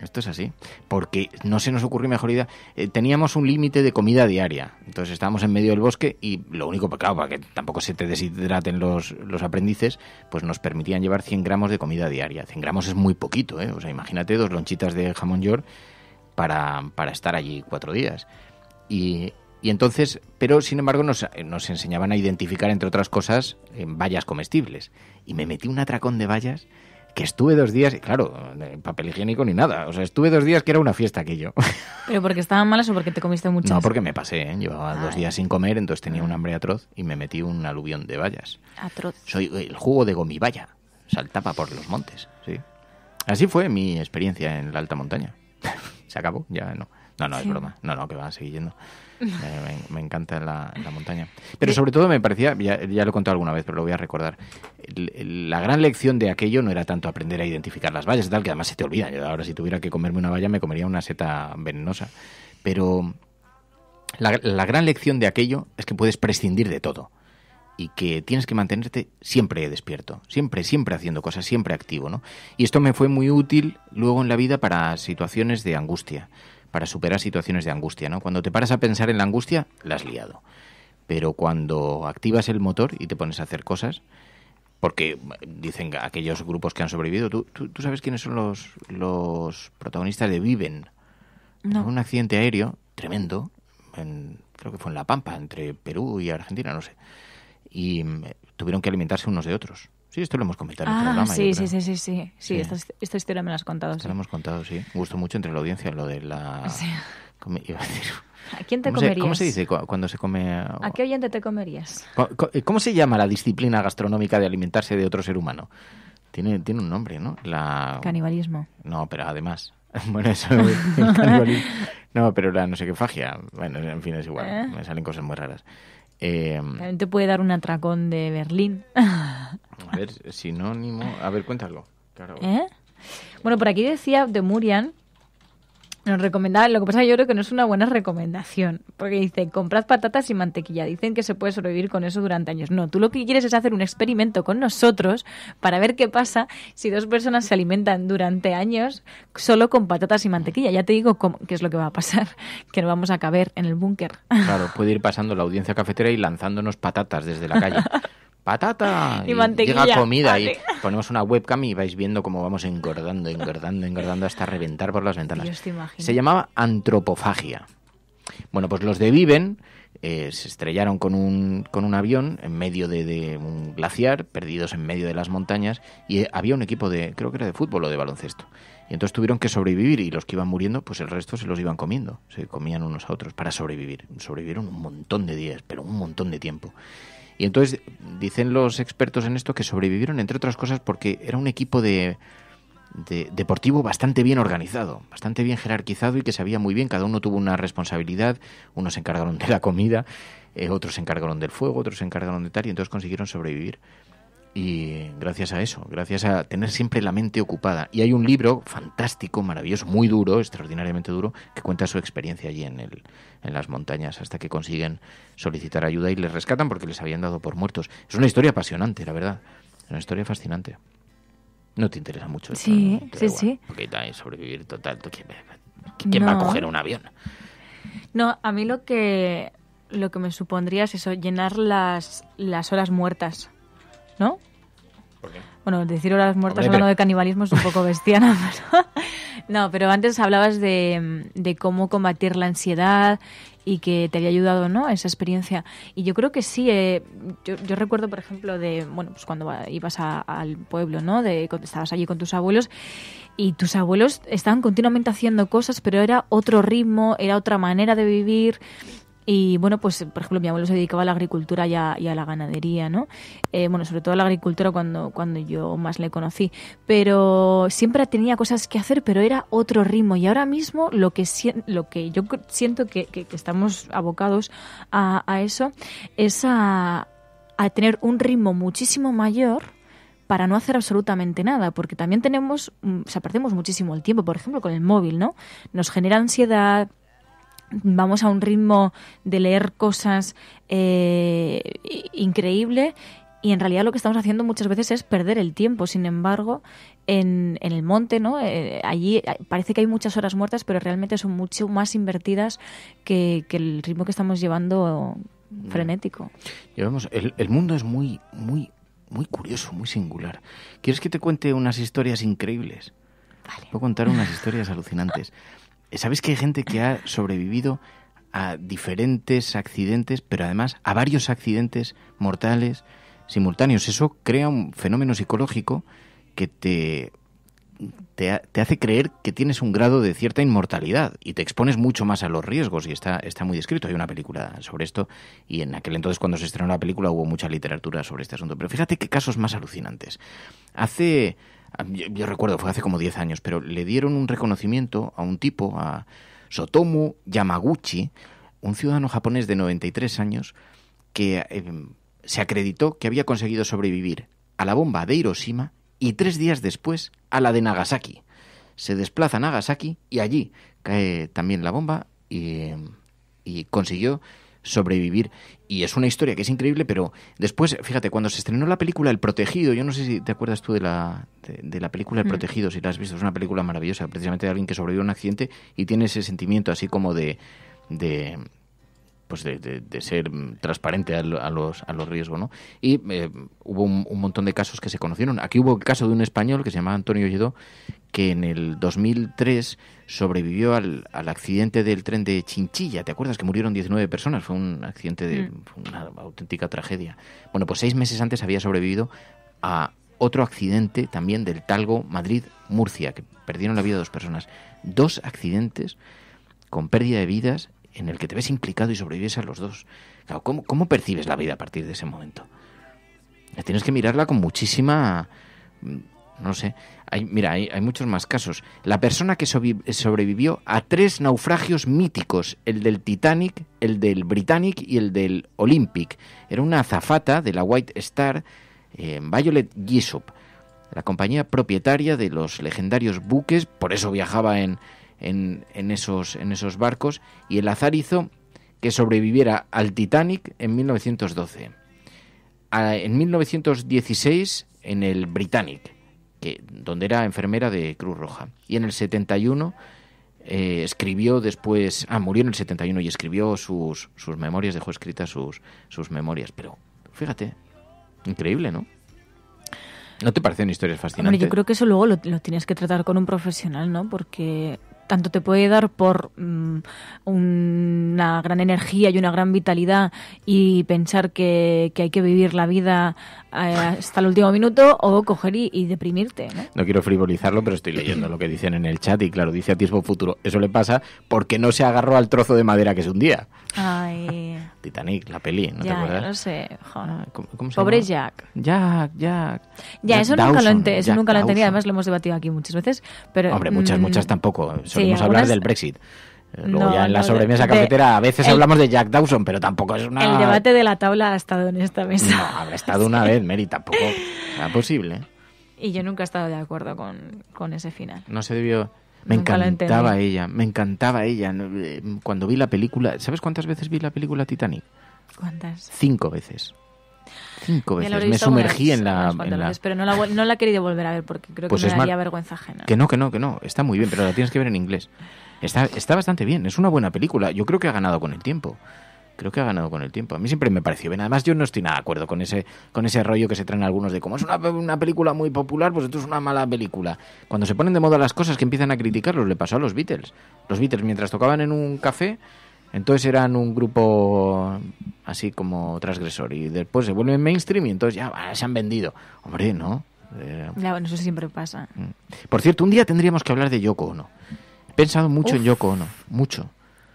Esto es así, porque no se nos ocurrió mejor idea. Eh, teníamos un límite de comida diaria, entonces estábamos en medio del bosque y lo único, pues, claro, para que tampoco se te deshidraten los, aprendices, pues nos permitían llevar 100 gramos de comida diaria. 100 gramos es muy poquito, ¿eh? o sea, imagínate dos lonchitas de jamón york para, estar allí cuatro días. Y, entonces, pero sin embargo eh, nos, enseñaban a identificar, entre otras cosas, en vallas comestibles. Y me metí un atracón de vallas que estuve dos días, y claro, papel higiénico ni nada, o sea, estuve dos días que era una fiesta aquello. *laughs* ¿Pero porque estaban malas o porque te comiste mucho? No, porque me pasé, ¿eh? llevaba dos ah. días sin comer, entonces tenía ah. un hambre atroz y me metí un aluvión de vallas. Atroz. Soy el jugo de gomibaya, saltaba por los montes, sí. Así fue mi experiencia en la alta montaña. *laughs* Se acabó, ya no. No, no, es broma. No, no, que va a seguir yendo. *laughs* Eh, me, encanta la, montaña. Pero sobre todo me parecía, ya, lo he contado alguna vez, pero lo voy a recordar, la gran lección de aquello no era tanto aprender a identificar las vallas, tal, que además se te olvidan. Yo ahora si tuviera que comerme una valla me comería una seta venenosa. Pero la, la gran lección de aquello es que puedes prescindir de todo y que tienes que mantenerte siempre despierto, siempre, siempre haciendo cosas, siempre activo, ¿no? Y esto me fue muy útil luego en la vida para situaciones de angustia para superar situaciones de angustia, ¿no? Cuando te paras a pensar en la angustia, la has liado. Pero cuando activas el motor y te pones a hacer cosas, porque dicen aquellos grupos que han sobrevivido, ¿tú, sabes quiénes son los, los protagonistas de Viven? Un accidente aéreo tremendo, en, creo que fue en La Pampa, entre Perú y Argentina, no sé. Y mm, tuvieron que alimentarse unos de otros. Sí, esto lo hemos comentado en el ah, programa. Sí, sí, sí, sí, sí, sí. Esta, historia me la has contado. sí. la hemos contado, sí. Me gustó mucho entre la audiencia lo de la... a quién te comerías? ¿Cómo se dice cuando se come...? ¿A qué oyente te comerías? ¿Cómo se llama la disciplina gastronómica de alimentarse de otro ser humano? Tiene, tiene un nombre, ¿no? La... Canibalismo. No, pero además... *laughs* Bueno, eso... *laughs* No, pero la no sé qué fagia. Bueno, en fin, es igual. Eh. Me salen cosas muy raras. Eh, También te puede dar un atracón de Berlín. a ver, sinónimo. A ver, cuéntalo. ¿Eh? Bueno, por aquí decía de Murian nos recomendaba, lo que pasa yo creo que no es una buena recomendación, porque dice, comprad patatas y mantequilla. Dicen que se puede sobrevivir con eso durante años. No, tú lo que quieres es hacer un experimento con nosotros para ver qué pasa si dos personas se alimentan durante años solo con patatas y mantequilla. Ya te digo cómo, qué es lo que va a pasar, *laughs* que no vamos a caber en el búnker. Claro, puede ir pasando la audiencia cafetera y lanzándonos patatas desde la calle. *laughs* patata y, y llega comida y *laughs* ponemos una webcam y vais viendo cómo vamos engordando, engordando, engordando hasta reventar por las ventanas. Se llamaba antropofagia. Bueno, pues los de Viven eh, se estrellaron con un, con un avión en medio de, de, un glaciar, perdidos en medio de las montañas, y eh, había un equipo de, creo que era de fútbol o de baloncesto. Y entonces tuvieron que sobrevivir y los que iban muriendo, pues el resto se los iban comiendo, se comían unos a otros para sobrevivir. Sobrevivieron un montón de días, pero un montón de tiempo. Y entonces dicen los expertos en esto que sobrevivieron, entre otras cosas, porque era un equipo de, deportivo bastante bien organizado, bastante bien jerarquizado y que sabía muy bien, cada uno tuvo una responsabilidad, unos se encargaron de la comida, eh, otros se encargaron del fuego, otros se encargaron de tal, y entonces consiguieron sobrevivir y gracias a eso, gracias a tener siempre la mente ocupada. Y hay un libro fantástico, maravilloso, muy duro, extraordinariamente duro, que cuenta su experiencia allí en, el, en las montañas hasta que consiguen solicitar ayuda y les rescatan porque les habían dado por muertos. Es una historia apasionante, la verdad. Es una historia fascinante. No te interesa mucho. sí, sí, sí. Porque también sobrevivir total. ¿Quién, va a coger un avión? No, a mí lo que, lo que me supondría es eso, llenar las, las horas muertas ¿no? Bueno, decir horas muertas de canibalismo es un poco bestiana, *laughs* pero... no, pero antes hablabas de, cómo combatir la ansiedad y que te había ayudado ¿no? esa experiencia. Y yo creo que sí. Eh, yo, recuerdo, por ejemplo, de bueno, pues cuando ibas al pueblo, ¿no? De, estabas allí con tus abuelos y tus abuelos estaban continuamente haciendo cosas, pero era otro ritmo, era otra manera de vivir. Y bueno, pues por ejemplo mi abuelo se dedicaba a la agricultura y a, la ganadería, ¿no? Eh, bueno, sobre todo a la agricultura cuando, cuando yo más le conocí. Pero siempre tenía cosas que hacer, pero era otro ritmo. Y ahora mismo lo que, lo que yo siento que, que, estamos abocados a, eso es a, a tener un ritmo muchísimo mayor para no hacer absolutamente nada, porque también tenemos, mm, o sea, perdemos muchísimo el tiempo, por ejemplo, con el móvil, ¿no? Nos genera ansiedad, vamos a un ritmo de leer cosas eh, increíble y en realidad lo que estamos haciendo muchas veces es perder el tiempo. Sin embargo, en, el monte, ¿no? Eh, allí eh, parece que hay muchas horas muertas, pero realmente son mucho más invertidas que, el ritmo que estamos llevando frenético. el, mundo es muy, muy, muy curioso, muy singular. ¿Quieres que te cuente unas historias increíbles? Vale. Puedo contar unas historias alucinantes. *laughs* ¿Sabes que hay gente que ha sobrevivido a diferentes accidentes, pero además a varios accidentes mortales simultáneos? Eso crea un fenómeno psicológico que te, te, hace creer que tienes un grado de cierta inmortalidad y te expones mucho más a los riesgos y está, está muy descrito. Hay una película sobre esto y en aquel entonces cuando se estrenó la película hubo mucha literatura sobre este asunto. Pero fíjate qué casos más alucinantes. Hace Ah, yo, recuerdo, fue hace como 10 años, pero le dieron un reconocimiento a un tipo, a Sotomu Yamaguchi, un ciudadano japonés de 93 años, que eh, se acreditó que había conseguido sobrevivir a la bomba de Hiroshima y tres días después a la de Nagasaki. Se desplaza a Nagasaki y allí cae también la bomba y consiguió sobrevivir. Y es una historia que es increíble, pero después, fíjate, cuando se estrenó la película El Protegido, yo no sé si te acuerdas tú de la, de, la película El mm. Protegido, si la has visto, es una película maravillosa, precisamente de alguien que sobrevive a un accidente y tiene ese sentimiento así como de, pues de, de, ser transparente a, los, a los riesgos. ¿no? Y eh, hubo un, montón de casos que se conocieron. Aquí hubo el caso de un español que se llamaba Antonio Lledó, que en el 2003 sobrevivió al, accidente del tren de Chinchilla. ¿Te acuerdas que murieron 19 personas? Fue un accidente de mm. una auténtica tragedia. Bueno, pues seis meses antes había sobrevivido a otro accidente también del Talgo Madrid-Murcia, que perdieron la vida dos personas. Dos accidentes con pérdida de vidas en el que te ves implicado y sobrevives a los dos. ¿cómo, percibes la vida a partir de ese momento? Eh, tienes que mirarla con muchísima... Mm, no sé. mira, hay, muchos más casos. La persona que eh, sobrevivió a tres naufragios míticos, el del Titanic, el del Britannic y el del Olympic. Era una azafata de la White Star, eh, Violet Gisup, la compañía propietaria de los legendarios buques, por eso viajaba en, en, esos, en esos barcos, y el azar hizo que sobreviviera al Titanic en 1912. en 1916 en el Britannic, que, donde era enfermera de Cruz Roja. Y en el 71 eh, escribió después, ah, murió en el 71 y escribió sus, sus memorias, dejó escritas sus, sus memorias. Pero fíjate, increíble, ¿no? ¿No te parecen historias fascinantes? yo creo que eso luego lo, tienes que tratar con un profesional, ¿no? Porque tanto te puede dar por mm, una gran energía y una gran vitalidad y pensar que, hay que vivir la vida eh, hasta el último minuto o coger y, deprimirte. ¿no? ¿no? quiero frivolizarlo, pero estoy leyendo lo que dicen en el chat y claro, dice a Atisbo Futuro, eso le pasa porque no se agarró al trozo de madera que es un día. Ay, Titanic, la peli, ¿no te acuerdas? Ya, sé. Ah, Pobre Jack. Jack, Jack. Ya, eso nunca, lo, he entendí, además lo hemos debatido aquí muchas veces. pero Hombre, muchas, mm, muchas tampoco. Solemos hablar del Brexit. Eh, luego ya en la sobremesa cafetera a veces hablamos de Jack Dawson, pero tampoco es una... El debate de la tabla ha estado en esta mesa. No, habrá estado una vez, Mary, tampoco es *laughs* posible. Y yo nunca he estado de acuerdo con, con ese final. No se debió... Me encantaba ella, me encantaba ella. Eh, cuando vi la película, ¿sabes cuántas veces vi la película Titanic? ¿Cuántas? Cinco veces. Cinco veces. Me, sumergí en la, pero no la, no la he querido volver a ver porque creo que pues me daría vergüenza ajena. Que no, que no, que no. Está muy bien, pero la tienes que ver en inglés. Está, está bastante bien. Es una buena película. Yo creo que ha ganado con el tiempo creo que ha ganado con el tiempo. A mí siempre me pareció bien. Además, yo no estoy nada de acuerdo con ese, con ese rollo que se traen algunos de como es una, película muy popular, pues esto es una mala película. Cuando se ponen de moda las cosas que empiezan a criticarlos, le pasó a los Beatles. Los Beatles, mientras tocaban en un café, entonces eran un grupo así como transgresor y después se vuelven mainstream y entonces ya se han vendido. Hombre, ¿no? Claro, eh, eso siempre pasa. Mm. Por cierto, un día tendríamos que hablar de Yoko Ono. He pensado mucho en Yoko Ono, mucho.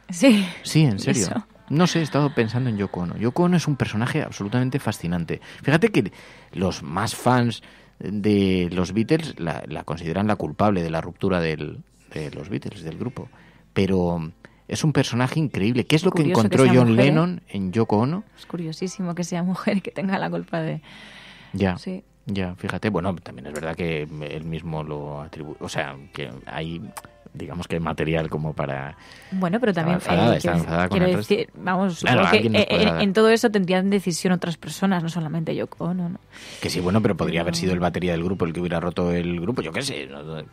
Sí. Sí, en serio. No sé, he estado pensando en Yoko Ono. Yoko Ono es un personaje absolutamente fascinante. Fíjate que los más fans de los Beatles la, consideran la culpable de la ruptura de los Beatles, del grupo. Pero es un personaje increíble. ¿Qué es lo que encontró John ¿eh? Lennon en Yoko Ono? Es curiosísimo que sea mujer y que tenga la culpa de... Ya. Sí. Ya, fíjate, bueno, también es verdad que él mismo lo atribuye, o sea, que hay digamos que material como para... Bueno, pero también... Eh, decir, vamos, eh, en, todo eso tendrían decisión otras personas, no solamente yo. Oh, no, Que sí, bueno, pero podría haber sido el batería del grupo el que hubiera roto el grupo, yo qué sé.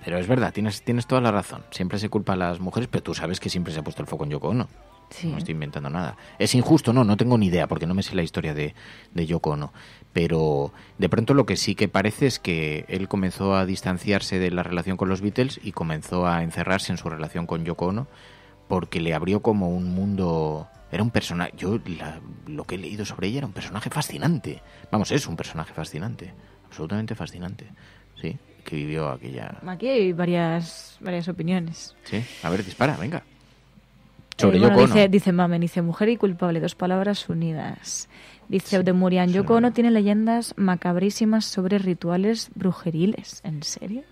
pero es verdad, tienes, tienes toda la razón. Siempre se culpa a las mujeres, pero tú sabes que siempre se ha puesto el foco en Yoko Ono. No estoy inventando nada. Es injusto, no, no tengo ni idea, porque no me sé la historia de, de Yoko Ono pero de pronto lo que sí que parece es que él comenzó a distanciarse de la relación con los Beatles y comenzó a encerrarse en su relación con Yoko Ono porque le abrió como un mundo era un personaje yo lo que he leído sobre ella era un personaje fascinante vamos es un personaje fascinante absolutamente fascinante sí que vivió aquella aquí hay varias varias opiniones sí a ver dispara venga eh, sobre dice, dice dice mujer y culpable dos palabras unidas Dice Murian Yoko no tiene leyendas macabrísimas sobre rituales brujeriles. ¿En serio?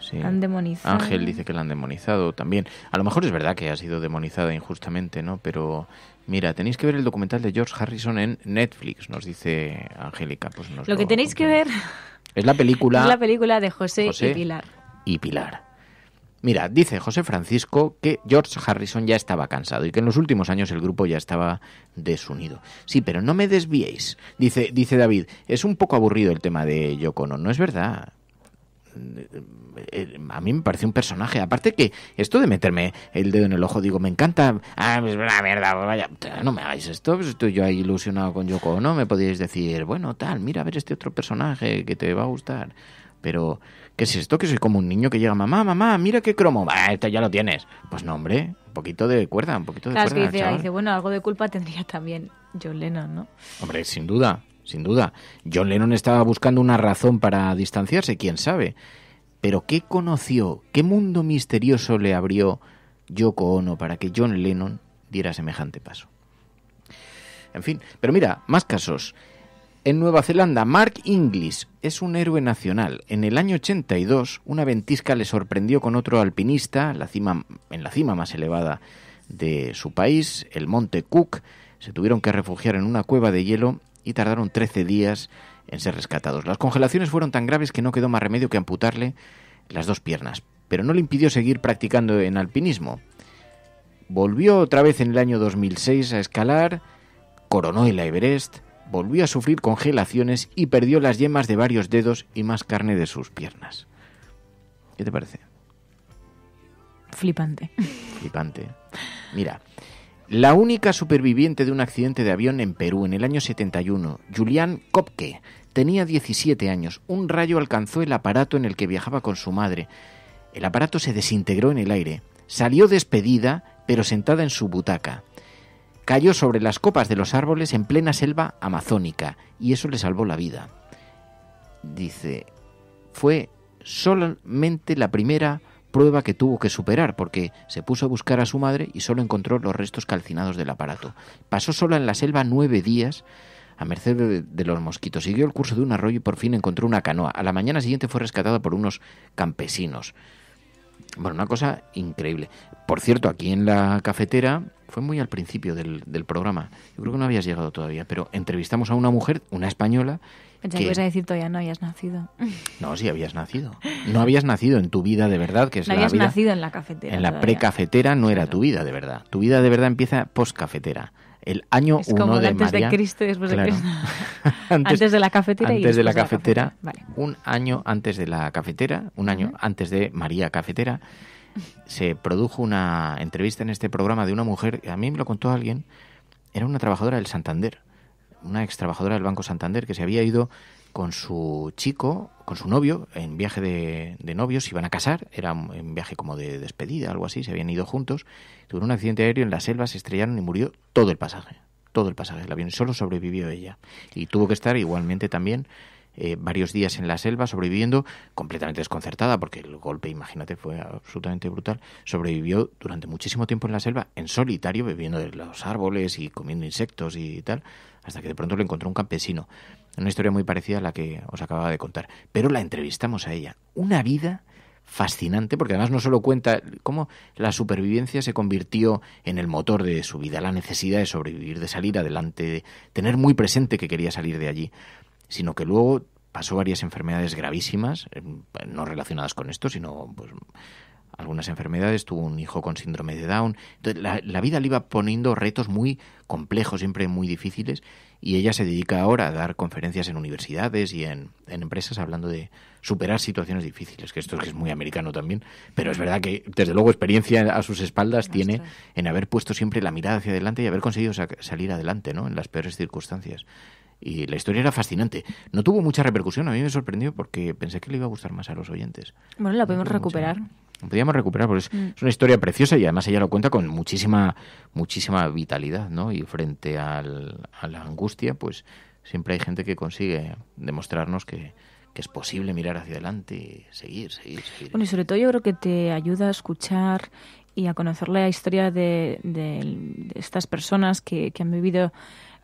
Sí. Han demonizado. Ángel dice que la han demonizado también. A lo mejor es verdad que ha sido demonizada injustamente, ¿no? Pero mira, tenéis que ver el documental de George Harrison en Netflix, nos dice Angélica. Pues lo, que tenéis que ver es la película. *laughs* Es la película de José, José y Pilar. Y Pilar. Mira, dice José Francisco que George Harrison ya estaba cansado y que en los últimos años el grupo ya estaba desunido. Sí, pero no me desviéis. Dice, dice David, es un poco aburrido el tema de Yoko Ono, no es verdad. Eh, eh, a mí me parece un personaje. Aparte que esto de meterme el dedo en el ojo, digo, me encanta. Ah, es una mierda, pues vaya. No me hagáis esto. Pues estoy yo ahí ilusionado con Yoko no. Me podíais decir, bueno, tal, mira a ver este otro personaje que te va a gustar. Pero ¿qué es esto? Que soy como un niño que llega, mamá, mamá, mira qué cromo. Bah, ya lo tienes. Pues no, hombre, un poquito de cuerda, un poquito de claro, cuerda. Dice, dice, bueno, algo de culpa tendría también John Lennon, ¿no? Hombre, sin duda, sin duda. John Lennon estaba buscando una razón para distanciarse, quién sabe. Pero ¿qué conoció? ¿Qué mundo misterioso le abrió Yoko Ono para que John Lennon diera semejante paso? En fin, pero mira, más casos. En Nueva Zelanda, Mark Inglis es un héroe nacional. En el año 82, una ventisca le sorprendió con otro alpinista la cima, en la cima más elevada de su país, el Monte Cook. Se tuvieron que refugiar en una cueva de hielo y tardaron 13 días en ser rescatados. Las congelaciones fueron tan graves que no quedó más remedio que amputarle las dos piernas, pero no le impidió seguir practicando en alpinismo. Volvió otra vez en el año 2006 a escalar, coronó el Everest, volvió a sufrir congelaciones y perdió las yemas de varios dedos y más carne de sus piernas. ¿Qué te parece? Flipante. Flipante. Mira, la única superviviente de un accidente de avión en Perú en el año 71, Julián Kopke, tenía 17 años. Un rayo alcanzó el aparato en el que viajaba con su madre. El aparato se desintegró en el aire. Salió despedida, pero sentada en su butaca. Cayó sobre las copas de los árboles en plena selva amazónica y eso le salvó la vida. Dice, fue solamente la primera prueba que tuvo que superar porque se puso a buscar a su madre y solo encontró los restos calcinados del aparato. Pasó sola en la selva nueve días a merced de, los mosquitos. Siguió el curso de un arroyo y por fin encontró una canoa. A la mañana siguiente fue rescatada por unos campesinos. Bueno, una cosa increíble. Por cierto, aquí en la cafetera, fue muy al principio del, programa, yo creo que no habías llegado todavía, pero entrevistamos a una mujer, una española. Pensé que decir todavía no habías nacido. No, sí habías nacido. No habías nacido en tu vida de verdad, que es no habías nacido en la cafetera. En la precafetera no era tu vida de verdad. Tu vida de verdad empieza post-cafetera el año 1 de antes De Cristo y después de Cristo. *laughs* *laughs* antes, de la cafetera. y después de la cafetera. Un año antes de la cafetera, un año antes de María Cafetera, se produjo una entrevista en este programa de una mujer, a mí me lo contó alguien, era una trabajadora del Santander, una ex trabajadora del Banco Santander que se había ido con su chico, con su novio, en viaje de, novios, iban a casar, era un viaje como de despedida, algo así, se habían ido juntos, ...tuvo un accidente aéreo en la selva, se estrellaron y murió todo el pasaje, todo el pasaje del avión, solo sobrevivió ella. Y tuvo que estar igualmente también eh, varios días en la selva sobreviviendo, completamente desconcertada, porque el golpe, imagínate, fue absolutamente brutal. Sobrevivió durante muchísimo tiempo en la selva, en solitario, bebiendo de los árboles y comiendo insectos y tal, hasta que de pronto le encontró un campesino. Una historia muy parecida a la que os acababa de contar. Pero la entrevistamos a ella. Una vida fascinante, porque además no solo cuenta cómo la supervivencia se convirtió en el motor de su vida, la necesidad de sobrevivir, de salir adelante, de tener muy presente que quería salir de allí, sino que luego pasó varias enfermedades gravísimas, em, no relacionadas con esto, sino pues, algunas enfermedades, tuvo un hijo con síndrome de Down. Entonces, la vida le iba poniendo retos muy complejos, siempre muy difíciles, y ella se dedica ahora a dar conferencias en universidades y en, empresas hablando de superar situaciones difíciles, que esto es, que es muy americano también, pero es verdad que desde luego experiencia a sus espaldas tiene en haber puesto siempre la mirada hacia adelante y haber conseguido salir adelante ¿no? en las peores circunstancias. Y la historia era fascinante. No tuvo mucha repercusión, a mí me sorprendió porque pensé que le iba a gustar más a los oyentes. Bueno, la podemos recuperar podríamos recuperar, porque mm. es, una historia preciosa y además ella lo cuenta con muchísima, muchísima vitalidad, ¿no? Y frente a la angustia, pues siempre hay gente que consigue demostrarnos que, es posible mirar hacia adelante y seguir, seguir, seguir. Bueno, y sobre todo yo creo que te ayuda a escuchar y a conocer la historia de, estas personas que, han vivido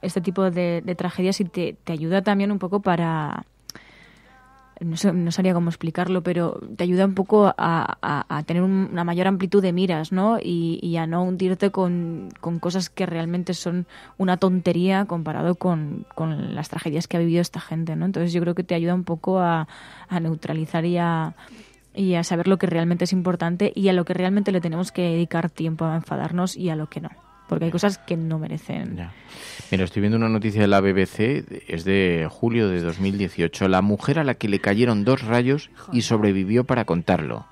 este tipo de, tragedias y te ayuda también un poco para no, sabría cómo explicarlo, pero te ayuda un poco a, a, tener una mayor amplitud de miras, ¿no? Y, y a no hundirte con, con, cosas que realmente son una tontería comparado con, con, las tragedias que ha vivido esta gente, ¿no? Entonces yo creo que te ayuda un poco a, neutralizar y y a saber lo que realmente es importante y a lo que realmente le tenemos que dedicar tiempo a enfadarnos y a lo que no porque hay cosas que no merecen. Ya. Mira, estoy viendo una noticia de la BBC, es de julio de 2018. La mujer a la que le cayeron dos rayos y sobrevivió para contarlo.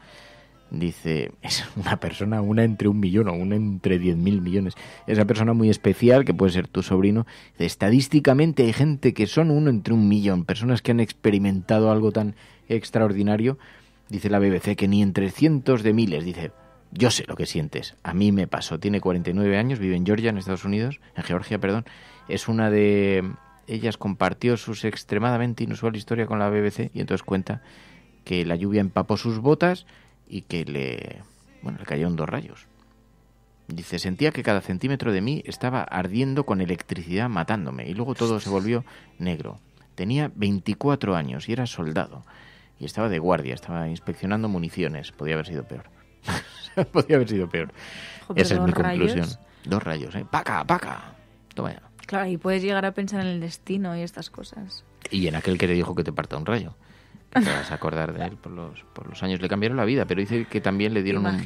Dice, es una persona, una entre un millón o una entre diez mil millones. Esa persona muy especial, que puede ser tu sobrino. Estadísticamente hay gente que son uno entre un millón, personas que han experimentado algo tan extraordinario. Dice la BBC que ni entre cientos de miles, dice, yo sé lo que sientes. A mí me pasó. Tiene 49 años, vive en Georgia, en Estados Unidos, en Georgia, perdón. Es una de ellas compartió su extremadamente inusual historia con la BBC y entonces cuenta que la lluvia empapó sus botas y que le bueno, le cayeron dos rayos. Dice, sentía que cada centímetro de mí estaba ardiendo con electricidad matándome y luego todo se volvió negro. Tenía 24 años y era soldado y estaba de guardia, estaba inspeccionando municiones, podía haber sido peor. *laughs* Podría haber sido peor. Esa es mi conclusión. Dos rayos, ¿eh? ¡Paca, paca! Toma ya. Claro, y puedes llegar a pensar en el destino y estas cosas. Y en aquel que le dijo que te parta un rayo. te vas a acordar de él por los, por los años. Le cambiaron la vida, pero dice que también le dieron un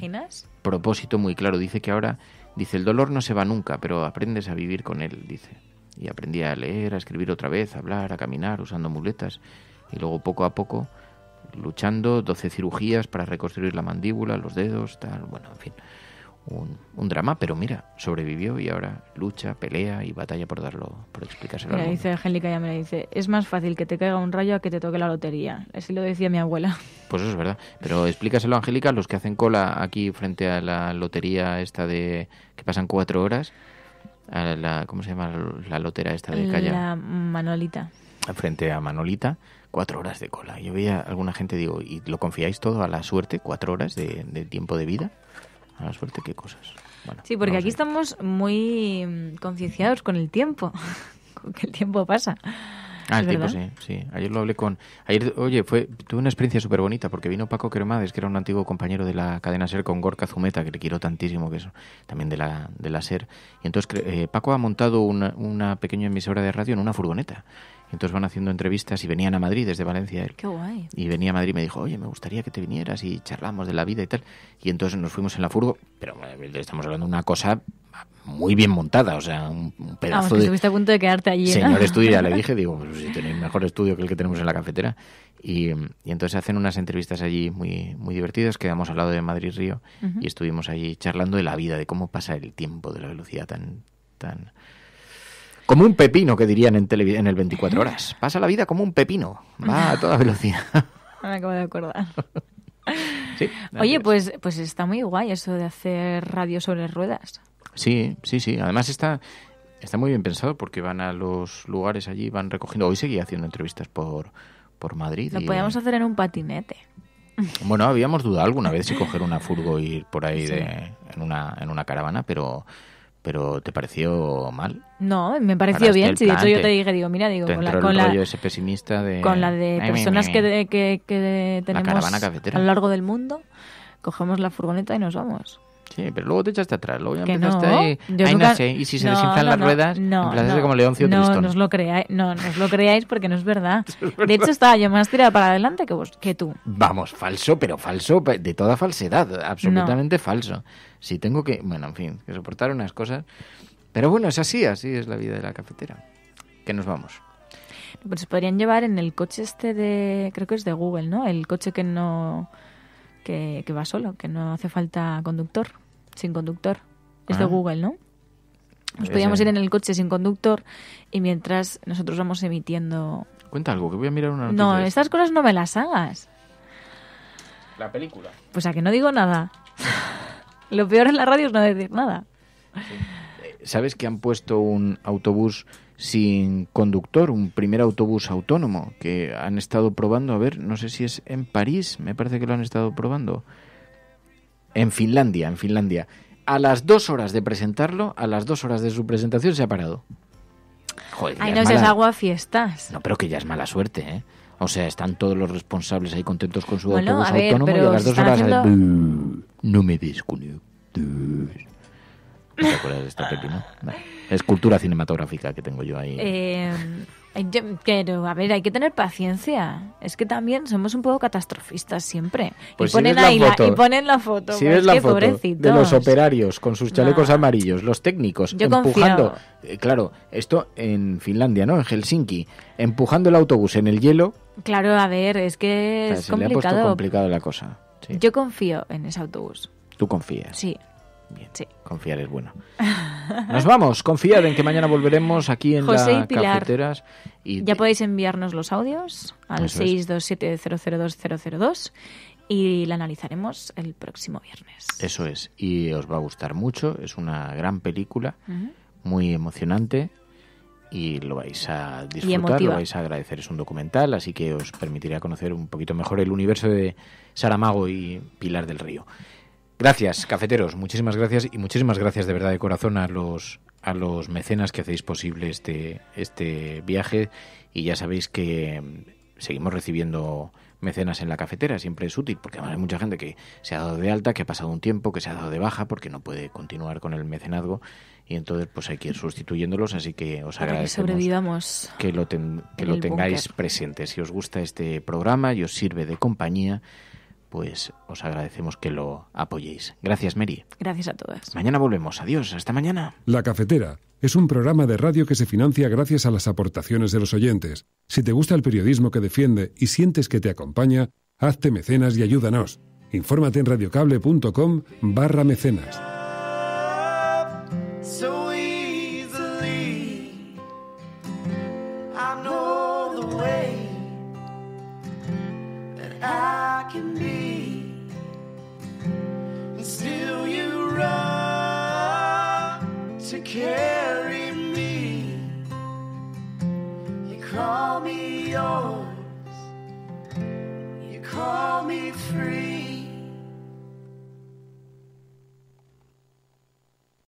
propósito muy claro. Dice que ahora, dice, el dolor no se va nunca, pero aprendes a vivir con él, dice. Y aprendí a leer, a escribir otra vez, a hablar, a caminar, usando muletas. Y luego poco a poco luchando, 12 cirugías para reconstruir la mandíbula, los dedos, tal, bueno, en fin, un, drama, pero mira, sobrevivió y ahora lucha, pelea y batalla por darlo, por explicárselo. Mira, dice Angélica, ya me dice, es más fácil que te caiga un rayo a que te toque la lotería, así lo decía mi abuela. Pues eso es verdad, pero explícaselo Angélica, los que hacen cola aquí frente a la lotería esta de que pasan cuatro horas, a la, ¿cómo se llama la lotera esta de Calla? La Manolita. Frente a Manolita cuatro horas de cola. Yo veía a alguna gente, digo, ¿y lo confiáis todo a la suerte? ¿Cuatro horas de, tiempo de vida? A la suerte, ¿qué cosas? sí, porque aquí estamos muy mm, concienciados con el tiempo, *laughs* con que el tiempo pasa. Ah, el tiempo, sí, sí. Ayer lo hablé con... Ayer, oye, fue, tuve una experiencia súper bonita porque vino Paco Cremades, que era un antiguo compañero de la cadena SER con Gorka Zumeta, que le quiero tantísimo, que es también de la, de la SER. Y entonces eh, Paco ha montado una, una pequeña emisora de radio en una furgoneta. Entonces van haciendo entrevistas y venían a Madrid desde Valencia Qué guay. Y venía a Madrid y me dijo, oye, me gustaría que te vinieras y charlamos de la vida y tal. Y entonces nos fuimos en la furgo, pero estamos hablando de una cosa muy bien montada, o sea, un, pedazo de... estuviste a punto de quedarte allí. Señor ¿no? estudio, ya le dije, *laughs* digo, pues, si tenéis mejor estudio que el que tenemos en la cafetera. Y, entonces hacen unas entrevistas allí muy, muy divertidas, quedamos al lado de Madrid Río y estuvimos allí charlando de la vida, de cómo pasa el tiempo, de la velocidad tan... tan como un pepino, que dirían en, tele, en el 24 horas. Pasa la vida como un pepino. Va a toda velocidad. *laughs* me acabo de acordar. *laughs* Oye, pues, pues está muy guay eso de hacer radio sobre ruedas. Sí, sí, sí. Además está, está muy bien pensado porque van a los lugares allí, van recogiendo. Hoy seguía haciendo entrevistas por, por Madrid. Lo podíamos hacer en un patinete. *laughs* Bueno, habíamos dudado alguna vez si coger una furgo y e ir por ahí de, en, una, en una caravana, pero pero ¿te pareció mal? No, me pareció bien. Si de hecho, yo te dije, digo, mira, digo, con la, con la pesimista de, con la de personas que, que, que, tenemos a lo largo del mundo, cogemos la furgoneta y nos vamos. Sí, pero luego te echaste atrás, luego ya empezaste ahí, no sé, y si se desinflan las ruedas, empezaste como Leoncio Tristón. No, lo creáis, no, os lo creáis porque no *laughs* es verdad. De hecho, estaba yo más tirada para adelante que vos, que tú. Vamos, falso, pero falso de toda falsedad, absolutamente falso. Si tengo que, bueno, en fin, que soportar unas cosas. Pero bueno, es así, así es la vida de la cafetera. Que nos vamos. Pues se podrían llevar en el coche este de, creo que es de Google, ¿no? El coche que no que, va solo, que no hace falta conductor, sin conductor. Es de ah. Google, ¿no? Nos podíamos ir en el coche sin conductor y mientras nosotros vamos emitiendo... Cuenta algo, que voy a mirar una noticia. No, estas cosas no me las hagas. La película. Pues a que no digo nada. *laughs* Lo peor en la radio es no decir nada. Eh, ¿Sabes que han puesto un autobús sin conductor, un primer autobús autónomo que han estado probando, a ver, no sé si es en París, me parece que lo han estado probando. En Finlandia, en Finlandia. A las dos horas de presentarlo, a las dos horas de su presentación se ha parado. Joder, Ay, no seas agua fiestas. No, pero que ya es mala suerte, ¿eh? O sea, están todos los responsables ahí contentos con su autobús autónomo y a las dos horas... No me desconectes. Es cultura cinematográfica que tengo yo ahí. Eh, pero, a ver, hay que tener paciencia. Es que también somos un poco catastrofistas siempre. y, pues ponen ahí la foto, y ponen la foto. Pues de los operarios con sus chalecos amarillos, los técnicos empujando... Eh, claro, esto en Finlandia, ¿no? En Helsinki. Empujando el autobús en el hielo... Claro, a ver, es que es complicado. ha puesto complicado la cosa. Yo confío en ese autobús. ¿Tú confías? Sí. Bien. Sí. Confiar es bueno. Nos vamos, confiad en que mañana volveremos aquí en José y Pilar, Ya podéis enviarnos los audios al 627002002 y la analizaremos el próximo viernes. Eso es, y os va a gustar mucho, es una gran película, muy emocionante y lo vais a disfrutar, lo vais a agradecer. Es un documental, así que os permitirá conocer un poquito mejor el universo de Saramago y Pilar del Río. Gracias, cafeteros. Muchísimas gracias y muchísimas gracias de verdad de corazón a los, a los mecenas que hacéis posible este, este viaje. Y ya sabéis que mm, seguimos recibiendo mecenas en la cafetera, siempre es útil, porque hay mucha gente que se ha dado de alta, que ha pasado un tiempo, que se ha dado de baja porque no puede continuar con el mecenazgo y entonces pues hay que ir sustituyéndolos, así que os agradezco que, lo, que lo tengáis presente. Si os gusta este programa y os sirve de compañía, pues os agradecemos que lo apoyéis. Gracias, Mary. Gracias a todas. Mañana volvemos. Adiós. Hasta mañana. La Cafetera es un programa de radio que se financia gracias a las aportaciones de los oyentes. Si te gusta el periodismo que defiende y sientes que te acompaña, hazte mecenas y ayúdanos. Infórmate en radiocable.com barra mecenas. carry me. You call me yours, you call me free.